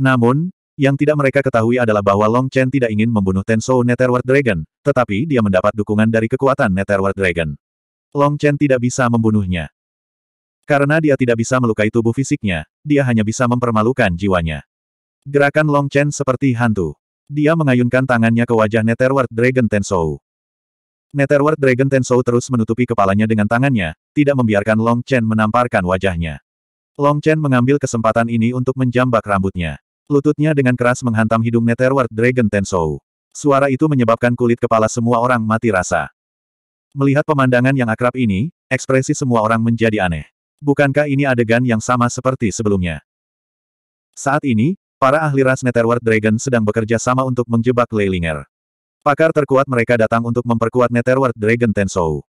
Namun, yang tidak mereka ketahui adalah bahwa Long Chen tidak ingin membunuh Tensou Netherworld Dragon, tetapi dia mendapat dukungan dari kekuatan Netherworld Dragon. Long Chen tidak bisa membunuhnya. Karena dia tidak bisa melukai tubuh fisiknya, dia hanya bisa mempermalukan jiwanya. Gerakan Long Chen seperti hantu. Dia mengayunkan tangannya ke wajah Netherworld Dragon Tensou. Netherworld Dragon Tensou terus menutupi kepalanya dengan tangannya, tidak membiarkan Long Chen menamparkan wajahnya. Long Chen mengambil kesempatan ini untuk menjambak rambutnya. Lututnya dengan keras menghantam hidung Netherworld Dragon Tensou. Suara itu menyebabkan kulit kepala semua orang mati rasa. Melihat pemandangan yang akrab ini, ekspresi semua orang menjadi aneh. Bukankah ini adegan yang sama seperti sebelumnya? Saat ini, para ahli ras Netherworld Dragon sedang bekerja sama untuk menjebak Leilinger. Pakar terkuat mereka datang untuk memperkuat Netherworld Dragon Tensou.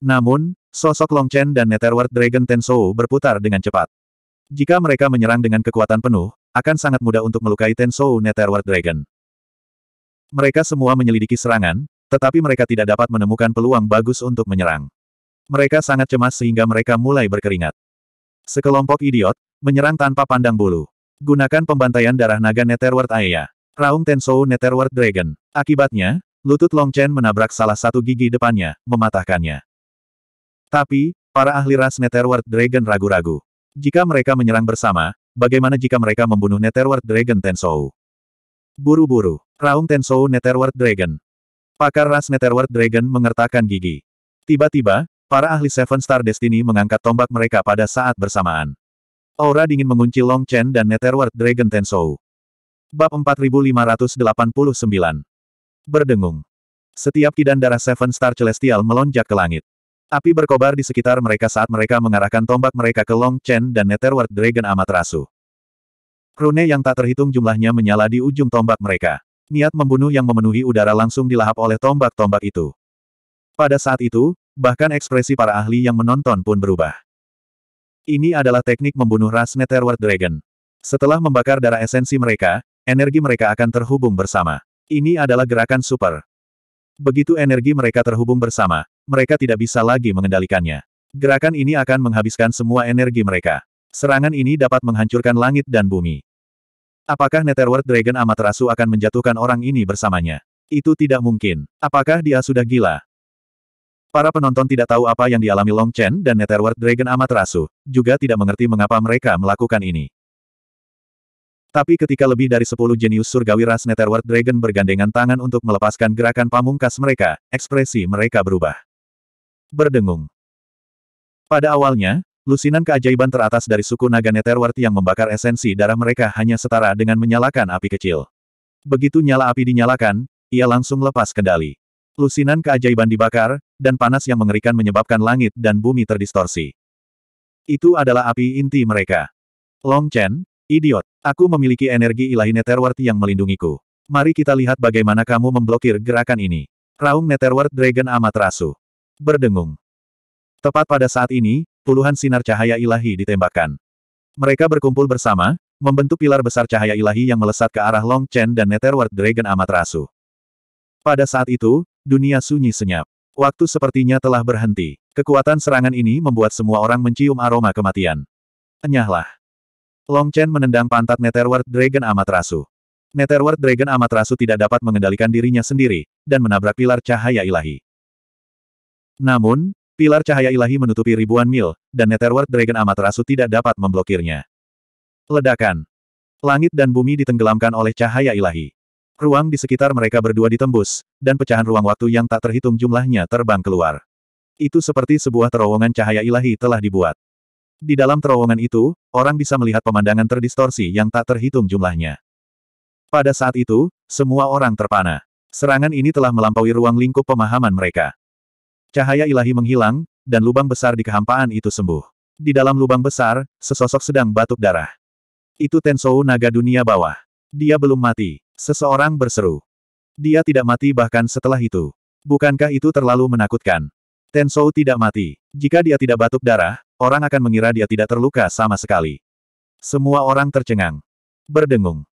Namun, sosok Long Chen dan Netherworld Dragon Tensou berputar dengan cepat. Jika mereka menyerang dengan kekuatan penuh, akan sangat mudah untuk melukai Tensou Netherward Dragon. Mereka semua menyelidiki serangan, tetapi mereka tidak dapat menemukan peluang bagus untuk menyerang. Mereka sangat cemas sehingga mereka mulai berkeringat. Sekelompok idiot, menyerang tanpa pandang bulu. Gunakan pembantaian darah naga Netherward Aya Raung Tensou Netherward Dragon. Akibatnya, lutut Long Chen menabrak salah satu gigi depannya, mematahkannya. Tapi, para ahli ras Netherward Dragon ragu-ragu. Jika mereka menyerang bersama, bagaimana jika mereka membunuh Netherward Dragon Tensou? Buru-buru, Raung Tensou Netherward Dragon. Pakar ras Netherward Dragon mengertakkan gigi. Tiba-tiba, para ahli Seven Star Destiny mengangkat tombak mereka pada saat bersamaan. Aura dingin mengunci Long Chen dan Netherward Dragon Tensou. Bab 4589 Berdengung. Setiap kidan darah Seven Star Celestial melonjak ke langit. Api berkobar di sekitar mereka saat mereka mengarahkan tombak mereka ke Long Chen dan Netherworld Dragon Amaterasu. Rune yang tak terhitung jumlahnya menyala di ujung tombak mereka. Niat membunuh yang memenuhi udara langsung dilahap oleh tombak-tombak itu. Pada saat itu, bahkan ekspresi para ahli yang menonton pun berubah. Ini adalah teknik membunuh ras Netherworld Dragon. Setelah membakar darah esensi mereka, energi mereka akan terhubung bersama. Ini adalah gerakan super. Begitu energi mereka terhubung bersama, mereka tidak bisa lagi mengendalikannya. Gerakan ini akan menghabiskan semua energi mereka. Serangan ini dapat menghancurkan langit dan bumi. Apakah Netherworld Dragon Amaterasu akan menjatuhkan orang ini bersamanya? Itu tidak mungkin. Apakah dia sudah gila? Para penonton tidak tahu apa yang dialami Long Chen dan Netherworld Dragon Amaterasu, juga tidak mengerti mengapa mereka melakukan ini. Tapi ketika lebih dari 10 jenius surgawi ras Netherworld Dragon bergandengan tangan untuk melepaskan gerakan pamungkas mereka, ekspresi mereka berubah berdengung. Pada awalnya, lusinan keajaiban teratas dari suku naga Netherworld yang membakar esensi darah mereka hanya setara dengan menyalakan api kecil. Begitu nyala api dinyalakan, ia langsung lepas kendali. Lusinan keajaiban dibakar, dan panas yang mengerikan menyebabkan langit dan bumi terdistorsi. Itu adalah api inti mereka. Long Chen, idiot, aku memiliki energi ilahi Netherworld yang melindungiku. Mari kita lihat bagaimana kamu memblokir gerakan ini. Raung Netherworld Dragon amat Berdengung. Tepat pada saat ini, puluhan sinar cahaya ilahi ditembakkan. Mereka berkumpul bersama, membentuk pilar besar cahaya ilahi yang melesat ke arah Long Chen dan Netherworld Dragon Amaterasu. Pada saat itu, dunia sunyi senyap. Waktu sepertinya telah berhenti. Kekuatan serangan ini membuat semua orang mencium aroma kematian. Enyahlah. Long Chen menendang pantat Netherworld Dragon Amaterasu. Netherworld Dragon Amaterasu tidak dapat mengendalikan dirinya sendiri, dan menabrak pilar cahaya ilahi. Namun, pilar cahaya ilahi menutupi ribuan mil, dan Netherworld Dragon Amaterasu tidak dapat memblokirnya. Ledakan. Langit dan bumi ditenggelamkan oleh cahaya ilahi. Ruang di sekitar mereka berdua ditembus, dan pecahan ruang waktu yang tak terhitung jumlahnya terbang keluar. Itu seperti sebuah terowongan cahaya ilahi telah dibuat. Di dalam terowongan itu, orang bisa melihat pemandangan terdistorsi yang tak terhitung jumlahnya. Pada saat itu, semua orang terpana. Serangan ini telah melampaui ruang lingkup pemahaman mereka. Cahaya ilahi menghilang, dan lubang besar di kehampaan itu sembuh. Di dalam lubang besar, sesosok sedang batuk darah. Itu Tensou naga dunia bawah. Dia belum mati. Seseorang berseru. Dia tidak mati bahkan setelah itu. Bukankah itu terlalu menakutkan? Tensou tidak mati. Jika dia tidak batuk darah, orang akan mengira dia tidak terluka sama sekali. Semua orang tercengang. Berdengung.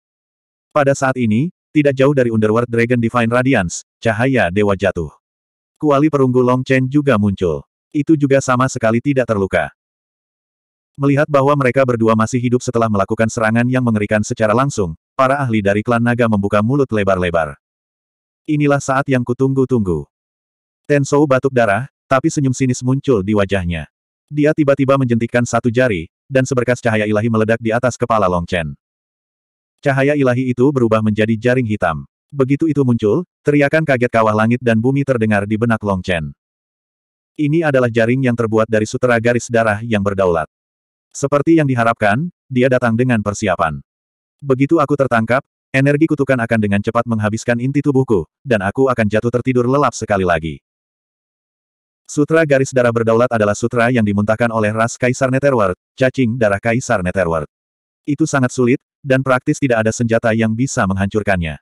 Pada saat ini, tidak jauh dari Underworld Dragon Divine Radiance, cahaya dewa jatuh. Kuali perunggu Long Chen juga muncul. Itu juga sama sekali tidak terluka. Melihat bahwa mereka berdua masih hidup setelah melakukan serangan yang mengerikan secara langsung, para ahli dari klan naga membuka mulut lebar-lebar. Inilah saat yang kutunggu-tunggu. Tensou batuk darah, tapi senyum sinis muncul di wajahnya. Dia tiba-tiba menjentikkan satu jari, dan seberkas cahaya ilahi meledak di atas kepala Long Chen. Cahaya ilahi itu berubah menjadi jaring hitam. Begitu itu muncul, teriakan kaget kawah langit dan bumi terdengar di benak Long Chen. Ini adalah jaring yang terbuat dari sutera garis darah yang berdaulat. Seperti yang diharapkan, dia datang dengan persiapan. Begitu aku tertangkap, energi kutukan akan dengan cepat menghabiskan inti tubuhku, dan aku akan jatuh tertidur lelap sekali lagi. Sutra garis darah berdaulat adalah sutra yang dimuntahkan oleh ras Kaisar Netherworld, cacing darah Kaisar Netherworld. Itu sangat sulit, dan praktis tidak ada senjata yang bisa menghancurkannya.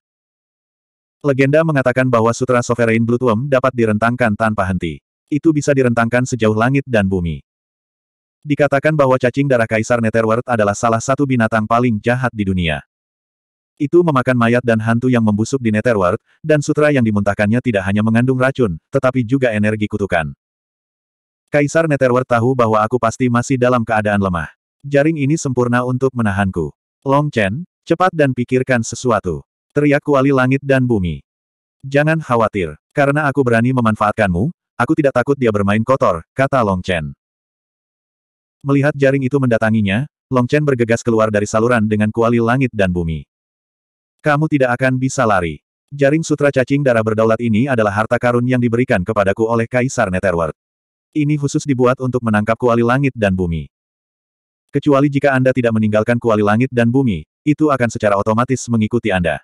Legenda mengatakan bahwa Sutra Sovereign Blue dapat direntangkan tanpa henti. Itu bisa direntangkan sejauh langit dan bumi. Dikatakan bahwa cacing darah Kaisar Netherworld adalah salah satu binatang paling jahat di dunia. Itu memakan mayat dan hantu yang membusuk di Netherworld, dan sutra yang dimuntahkannya tidak hanya mengandung racun, tetapi juga energi kutukan. Kaisar Netherworld tahu bahwa aku pasti masih dalam keadaan lemah. Jaring ini sempurna untuk menahanku. Long Chen, cepat dan pikirkan sesuatu. Teriak kuali langit dan bumi. Jangan khawatir, karena aku berani memanfaatkanmu, aku tidak takut dia bermain kotor, kata Long Chen. Melihat jaring itu mendatanginya, Long Chen bergegas keluar dari saluran dengan kuali langit dan bumi. Kamu tidak akan bisa lari. Jaring sutra cacing darah berdaulat ini adalah harta karun yang diberikan kepadaku oleh Kaisar Netherworld. Ini khusus dibuat untuk menangkap kuali langit dan bumi. Kecuali jika Anda tidak meninggalkan kuali langit dan bumi, itu akan secara otomatis mengikuti Anda.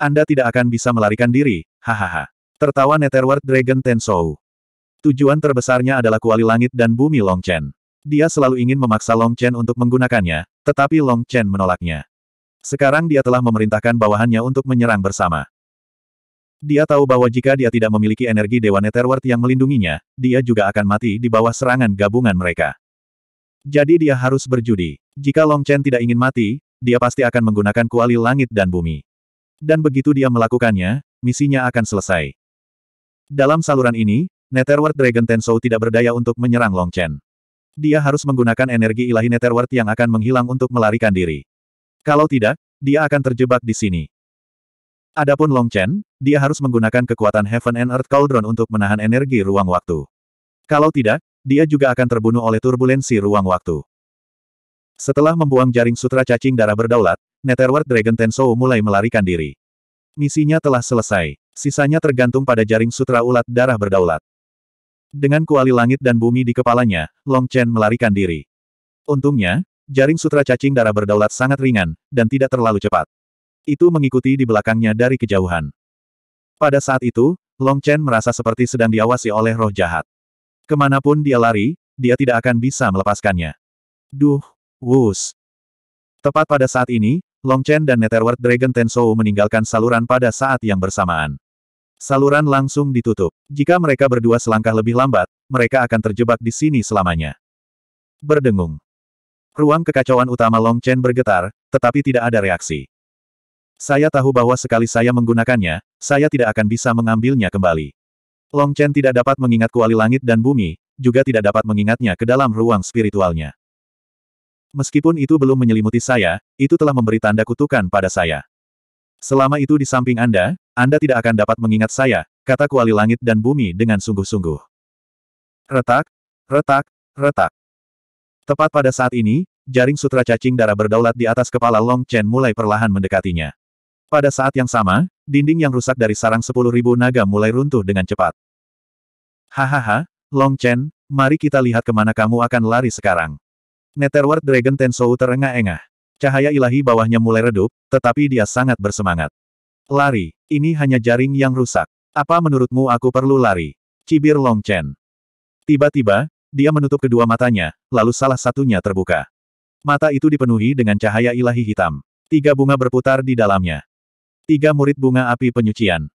Anda tidak akan bisa melarikan diri, hahaha. Tertawa Netherworld Dragon Tensou. Tujuan terbesarnya adalah kuali langit dan bumi Long Chen. Dia selalu ingin memaksa Long Chen untuk menggunakannya, tetapi Long Chen menolaknya. Sekarang dia telah memerintahkan bawahannya untuk menyerang bersama. Dia tahu bahwa jika dia tidak memiliki energi Dewa Netherworld yang melindunginya, dia juga akan mati di bawah serangan gabungan mereka. Jadi dia harus berjudi. Jika Long Chen tidak ingin mati, dia pasti akan menggunakan kuali langit dan bumi dan begitu dia melakukannya, misinya akan selesai. Dalam saluran ini, Netherworld Dragon Tensou tidak berdaya untuk menyerang Long Chen. Dia harus menggunakan energi ilahi Netherworld yang akan menghilang untuk melarikan diri. Kalau tidak, dia akan terjebak di sini. Adapun Long Chen, dia harus menggunakan kekuatan Heaven and Earth Cauldron untuk menahan energi ruang waktu. Kalau tidak, dia juga akan terbunuh oleh turbulensi ruang waktu. Setelah membuang jaring sutra cacing darah berdaulat, Netherworld Dragon Tensou mulai melarikan diri. Misinya telah selesai. Sisanya tergantung pada jaring sutra ulat darah berdaulat. Dengan kuali langit dan bumi di kepalanya, Long Chen melarikan diri. Untungnya, jaring sutra cacing darah berdaulat sangat ringan, dan tidak terlalu cepat. Itu mengikuti di belakangnya dari kejauhan. Pada saat itu, Long Chen merasa seperti sedang diawasi oleh roh jahat. Kemanapun dia lari, dia tidak akan bisa melepaskannya. Duh, wus. Tepat pada saat ini, Long Chen dan Netherworld Dragon Tensou meninggalkan saluran pada saat yang bersamaan. Saluran langsung ditutup. Jika mereka berdua selangkah lebih lambat, mereka akan terjebak di sini selamanya. Berdengung. Ruang kekacauan utama Long Chen bergetar, tetapi tidak ada reaksi. Saya tahu bahwa sekali saya menggunakannya, saya tidak akan bisa mengambilnya kembali. Long Chen tidak dapat mengingat kuali langit dan bumi, juga tidak dapat mengingatnya ke dalam ruang spiritualnya. Meskipun itu belum menyelimuti saya, itu telah memberi tanda kutukan pada saya. Selama itu di samping Anda, Anda tidak akan dapat mengingat saya, kata kuali langit dan bumi dengan sungguh-sungguh. Retak, retak, retak. Tepat pada saat ini, jaring sutra cacing darah berdaulat di atas kepala Long Chen mulai perlahan mendekatinya. Pada saat yang sama, dinding yang rusak dari sarang sepuluh ribu naga mulai runtuh dengan cepat. Hahaha, Long Chen, mari kita lihat kemana kamu akan lari sekarang. Netherward Dragon Tensou terengah-engah. Cahaya ilahi bawahnya mulai redup, tetapi dia sangat bersemangat. Lari, ini hanya jaring yang rusak. Apa menurutmu aku perlu lari? Cibir Long Chen. Tiba-tiba, dia menutup kedua matanya, lalu salah satunya terbuka. Mata itu dipenuhi dengan cahaya ilahi hitam. Tiga bunga berputar di dalamnya. Tiga murid bunga api penyucian.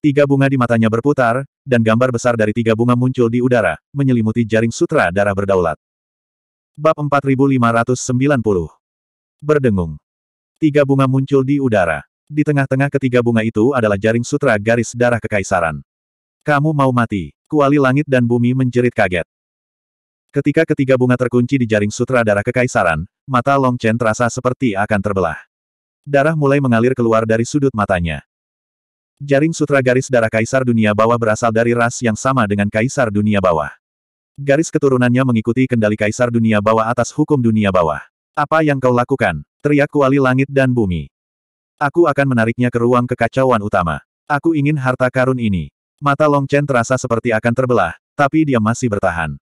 Tiga bunga di matanya berputar, dan gambar besar dari tiga bunga muncul di udara, menyelimuti jaring sutra darah berdaulat. Bab 4590. Berdengung. Tiga bunga muncul di udara. Di tengah-tengah ketiga bunga itu adalah jaring sutra garis darah kekaisaran. Kamu mau mati. Kuali langit dan bumi menjerit kaget. Ketika ketiga bunga terkunci di jaring sutra darah kekaisaran, mata Long Chen terasa seperti akan terbelah. Darah mulai mengalir keluar dari sudut matanya. Jaring sutra garis darah kaisar dunia bawah berasal dari ras yang sama dengan kaisar dunia bawah. Garis keturunannya mengikuti kendali kaisar dunia bawah atas hukum dunia bawah. Apa yang kau lakukan? Teriak kuali langit dan bumi. Aku akan menariknya ke ruang kekacauan utama. Aku ingin harta karun ini. Mata Long Chen terasa seperti akan terbelah, tapi dia masih bertahan.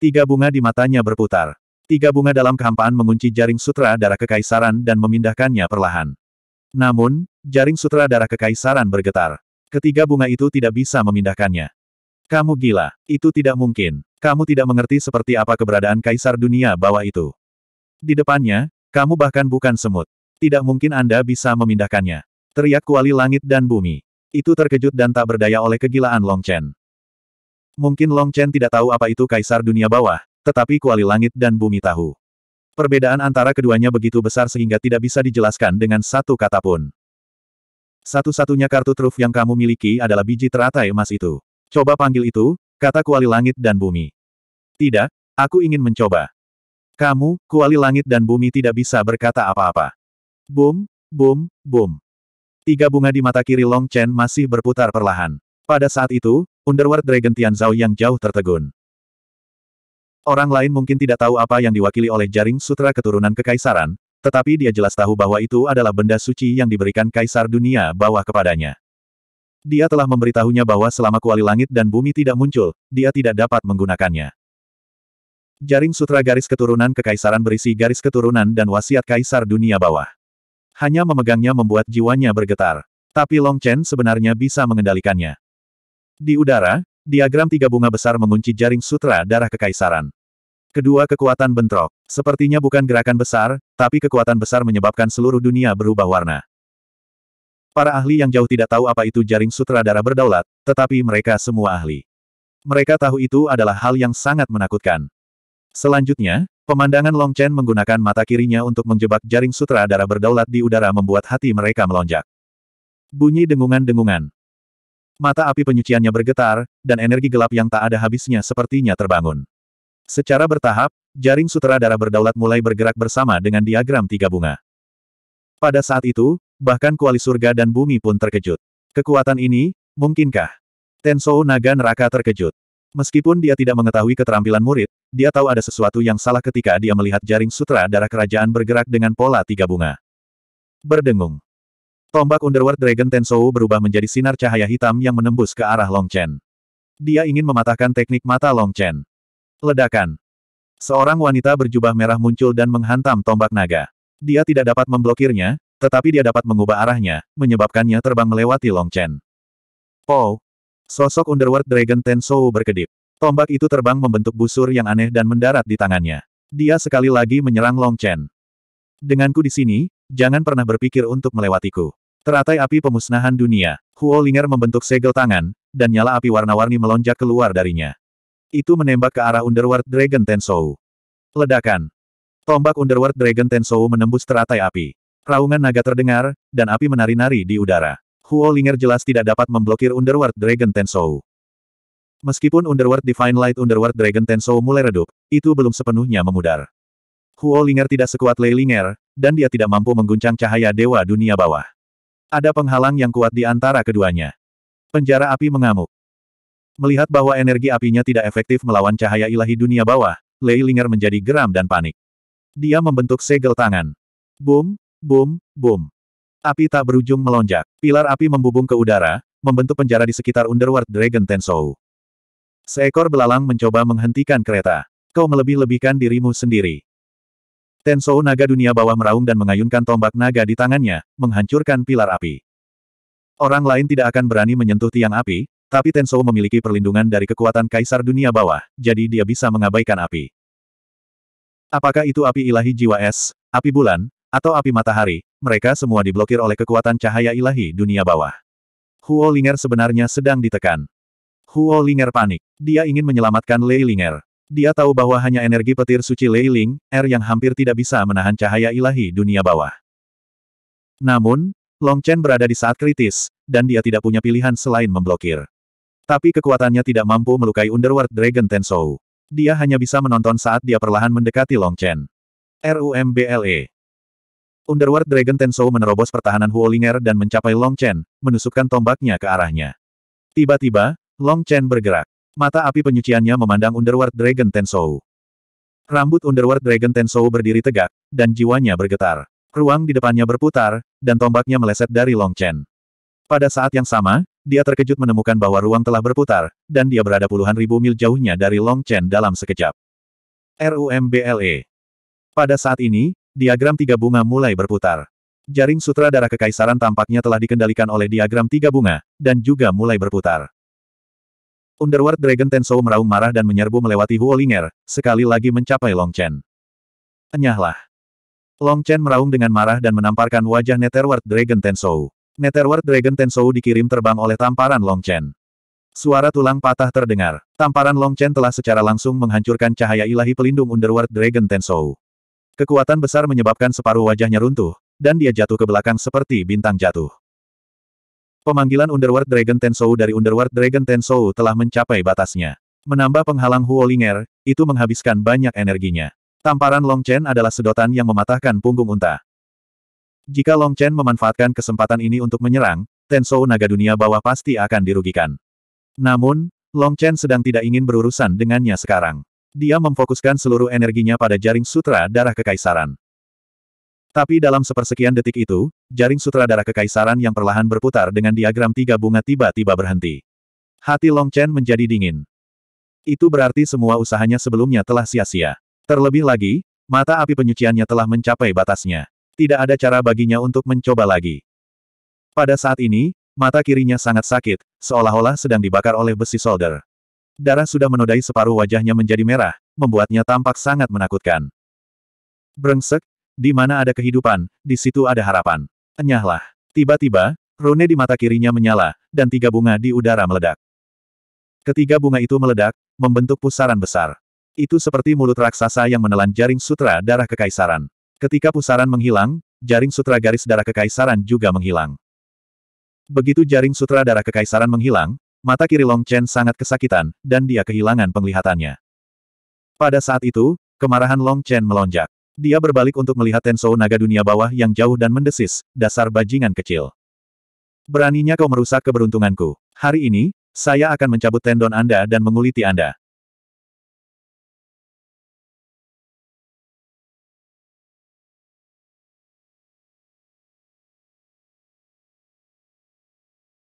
Tiga bunga di matanya berputar. Tiga bunga dalam kehampaan mengunci jaring sutra darah kekaisaran dan memindahkannya perlahan. Namun, jaring sutra darah kekaisaran bergetar. Ketiga bunga itu tidak bisa memindahkannya. Kamu gila, itu tidak mungkin. Kamu tidak mengerti seperti apa keberadaan kaisar dunia bawah itu. Di depannya, kamu bahkan bukan semut. Tidak mungkin Anda bisa memindahkannya. Teriak kuali langit dan bumi. Itu terkejut dan tak berdaya oleh kegilaan Long Chen. Mungkin Long Chen tidak tahu apa itu kaisar dunia bawah, tetapi kuali langit dan bumi tahu. Perbedaan antara keduanya begitu besar sehingga tidak bisa dijelaskan dengan satu kata pun. Satu-satunya kartu truf yang kamu miliki adalah biji teratai emas itu. Coba panggil itu, kata kuali langit dan bumi. Tidak, aku ingin mencoba. Kamu, kuali langit dan bumi tidak bisa berkata apa-apa. Boom, boom, boom. Tiga bunga di mata kiri Long Chen masih berputar perlahan. Pada saat itu, Underworld Dragon Tian Zhao yang jauh tertegun. Orang lain mungkin tidak tahu apa yang diwakili oleh jaring sutra keturunan kekaisaran, tetapi dia jelas tahu bahwa itu adalah benda suci yang diberikan kaisar dunia bawah kepadanya. Dia telah memberitahunya bahwa selama kuali langit dan bumi tidak muncul, dia tidak dapat menggunakannya. Jaring sutra garis keturunan kekaisaran berisi garis keturunan dan wasiat kaisar dunia bawah. Hanya memegangnya membuat jiwanya bergetar. Tapi Long Chen sebenarnya bisa mengendalikannya. Di udara, diagram tiga bunga besar mengunci jaring sutra darah kekaisaran. Kedua kekuatan bentrok, sepertinya bukan gerakan besar, tapi kekuatan besar menyebabkan seluruh dunia berubah warna. Para ahli yang jauh tidak tahu apa itu jaring darah berdaulat, tetapi mereka semua ahli. Mereka tahu itu adalah hal yang sangat menakutkan. Selanjutnya, pemandangan Long Chen menggunakan mata kirinya untuk menjebak jaring darah berdaulat di udara membuat hati mereka melonjak. Bunyi dengungan-dengungan. Mata api penyuciannya bergetar, dan energi gelap yang tak ada habisnya sepertinya terbangun. Secara bertahap, jaring darah berdaulat mulai bergerak bersama dengan diagram tiga bunga. Pada saat itu, Bahkan kuali surga dan bumi pun terkejut. Kekuatan ini, mungkinkah? Tensou naga neraka terkejut. Meskipun dia tidak mengetahui keterampilan murid, dia tahu ada sesuatu yang salah ketika dia melihat jaring sutra darah kerajaan bergerak dengan pola tiga bunga. Berdengung. Tombak Underworld Dragon Tensou berubah menjadi sinar cahaya hitam yang menembus ke arah Long Chen. Dia ingin mematahkan teknik mata Long Chen. Ledakan. Seorang wanita berjubah merah muncul dan menghantam tombak naga. Dia tidak dapat memblokirnya, tetapi dia dapat mengubah arahnya, menyebabkannya terbang melewati Long Chen. Oh, Sosok Underworld Dragon Tensou berkedip. Tombak itu terbang membentuk busur yang aneh dan mendarat di tangannya. Dia sekali lagi menyerang Long Chen. Denganku di sini, jangan pernah berpikir untuk melewatiku. Teratai api pemusnahan dunia, Huo Linger membentuk segel tangan, dan nyala api warna-warni melonjak keluar darinya. Itu menembak ke arah Underworld Dragon Tensou. Ledakan. Tombak Underworld Dragon Tensou menembus teratai api. Raungan naga terdengar, dan api menari-nari di udara. Huo Linger jelas tidak dapat memblokir Underworld Dragon Tensou. Meskipun Underworld Divine Light Underworld Dragon Tensou mulai redup, itu belum sepenuhnya memudar. Huo Linger tidak sekuat Lei Linger, dan dia tidak mampu mengguncang cahaya dewa dunia bawah. Ada penghalang yang kuat di antara keduanya. Penjara api mengamuk. Melihat bahwa energi apinya tidak efektif melawan cahaya ilahi dunia bawah, Lei Linger menjadi geram dan panik. Dia membentuk segel tangan. Boom, Boom, boom. Api tak berujung melonjak. Pilar api membubung ke udara, membentuk penjara di sekitar Underworld Dragon Tensou. Seekor belalang mencoba menghentikan kereta. Kau melebih-lebihkan dirimu sendiri. Tensou naga dunia bawah meraung dan mengayunkan tombak naga di tangannya, menghancurkan pilar api. Orang lain tidak akan berani menyentuh tiang api, tapi Tensou memiliki perlindungan dari kekuatan kaisar dunia bawah, jadi dia bisa mengabaikan api. Apakah itu api ilahi jiwa es, api bulan, atau api matahari, mereka semua diblokir oleh kekuatan cahaya ilahi dunia bawah. Huo Linger sebenarnya sedang ditekan. Huo Linger panik. Dia ingin menyelamatkan Lei Linger. Dia tahu bahwa hanya energi petir suci Lei Ling, Er yang hampir tidak bisa menahan cahaya ilahi dunia bawah. Namun, Long Chen berada di saat kritis, dan dia tidak punya pilihan selain memblokir. Tapi kekuatannya tidak mampu melukai Underworld Dragon Tensou. Dia hanya bisa menonton saat dia perlahan mendekati Long Chen. RUMBLE Underworld Dragon Tensou menerobos pertahanan Huolinger dan mencapai Long Chen, menusukkan tombaknya ke arahnya. Tiba-tiba, Long Chen bergerak. Mata api penyuciannya memandang Underworld Dragon Tensou. Rambut Underworld Dragon Tensou berdiri tegak, dan jiwanya bergetar. Ruang di depannya berputar, dan tombaknya meleset dari Long Chen. Pada saat yang sama, dia terkejut menemukan bahwa ruang telah berputar, dan dia berada puluhan ribu mil jauhnya dari Long Chen dalam sekejap. RUMBLE Pada saat ini, Diagram tiga bunga mulai berputar. Jaring sutra darah kekaisaran tampaknya telah dikendalikan oleh diagram tiga bunga, dan juga mulai berputar. Underworld Dragon Tensou meraung marah dan menyerbu melewati Huolinger, sekali lagi mencapai Long Longchen. Enyahlah. Chen meraung dengan marah dan menamparkan wajah Netherworld Dragon Tensou. Netherworld Dragon Tensou dikirim terbang oleh tamparan Long Chen. Suara tulang patah terdengar. Tamparan Long Chen telah secara langsung menghancurkan cahaya ilahi pelindung Underworld Dragon Tensou. Kekuatan besar menyebabkan separuh wajahnya runtuh, dan dia jatuh ke belakang seperti bintang jatuh. Pemanggilan Underworld Dragon Tensou dari Underworld Dragon Tensou telah mencapai batasnya. Menambah penghalang Huolinger, itu menghabiskan banyak energinya. Tamparan Long Chen adalah sedotan yang mematahkan punggung unta. Jika Long Chen memanfaatkan kesempatan ini untuk menyerang, Tensou naga dunia bawah pasti akan dirugikan. Namun, Long Chen sedang tidak ingin berurusan dengannya sekarang. Dia memfokuskan seluruh energinya pada jaring sutra darah kekaisaran. Tapi dalam sepersekian detik itu, jaring sutra darah kekaisaran yang perlahan berputar dengan diagram tiga bunga tiba-tiba berhenti. Hati Long Chen menjadi dingin. Itu berarti semua usahanya sebelumnya telah sia-sia. Terlebih lagi, mata api penyuciannya telah mencapai batasnya. Tidak ada cara baginya untuk mencoba lagi. Pada saat ini, mata kirinya sangat sakit, seolah-olah sedang dibakar oleh besi solder. Darah sudah menodai separuh wajahnya menjadi merah, membuatnya tampak sangat menakutkan. Brengsek, di mana ada kehidupan, di situ ada harapan. Enyahlah. Tiba-tiba, rune di mata kirinya menyala, dan tiga bunga di udara meledak. Ketiga bunga itu meledak, membentuk pusaran besar. Itu seperti mulut raksasa yang menelan jaring sutra darah kekaisaran. Ketika pusaran menghilang, jaring sutra garis darah kekaisaran juga menghilang. Begitu jaring sutra darah kekaisaran menghilang, Mata kiri Long Chen sangat kesakitan, dan dia kehilangan penglihatannya. Pada saat itu, kemarahan Long Chen melonjak. Dia berbalik untuk melihat Tensou naga dunia bawah yang jauh dan mendesis, dasar bajingan kecil. Beraninya kau merusak keberuntunganku. Hari ini, saya akan mencabut tendon Anda dan menguliti Anda.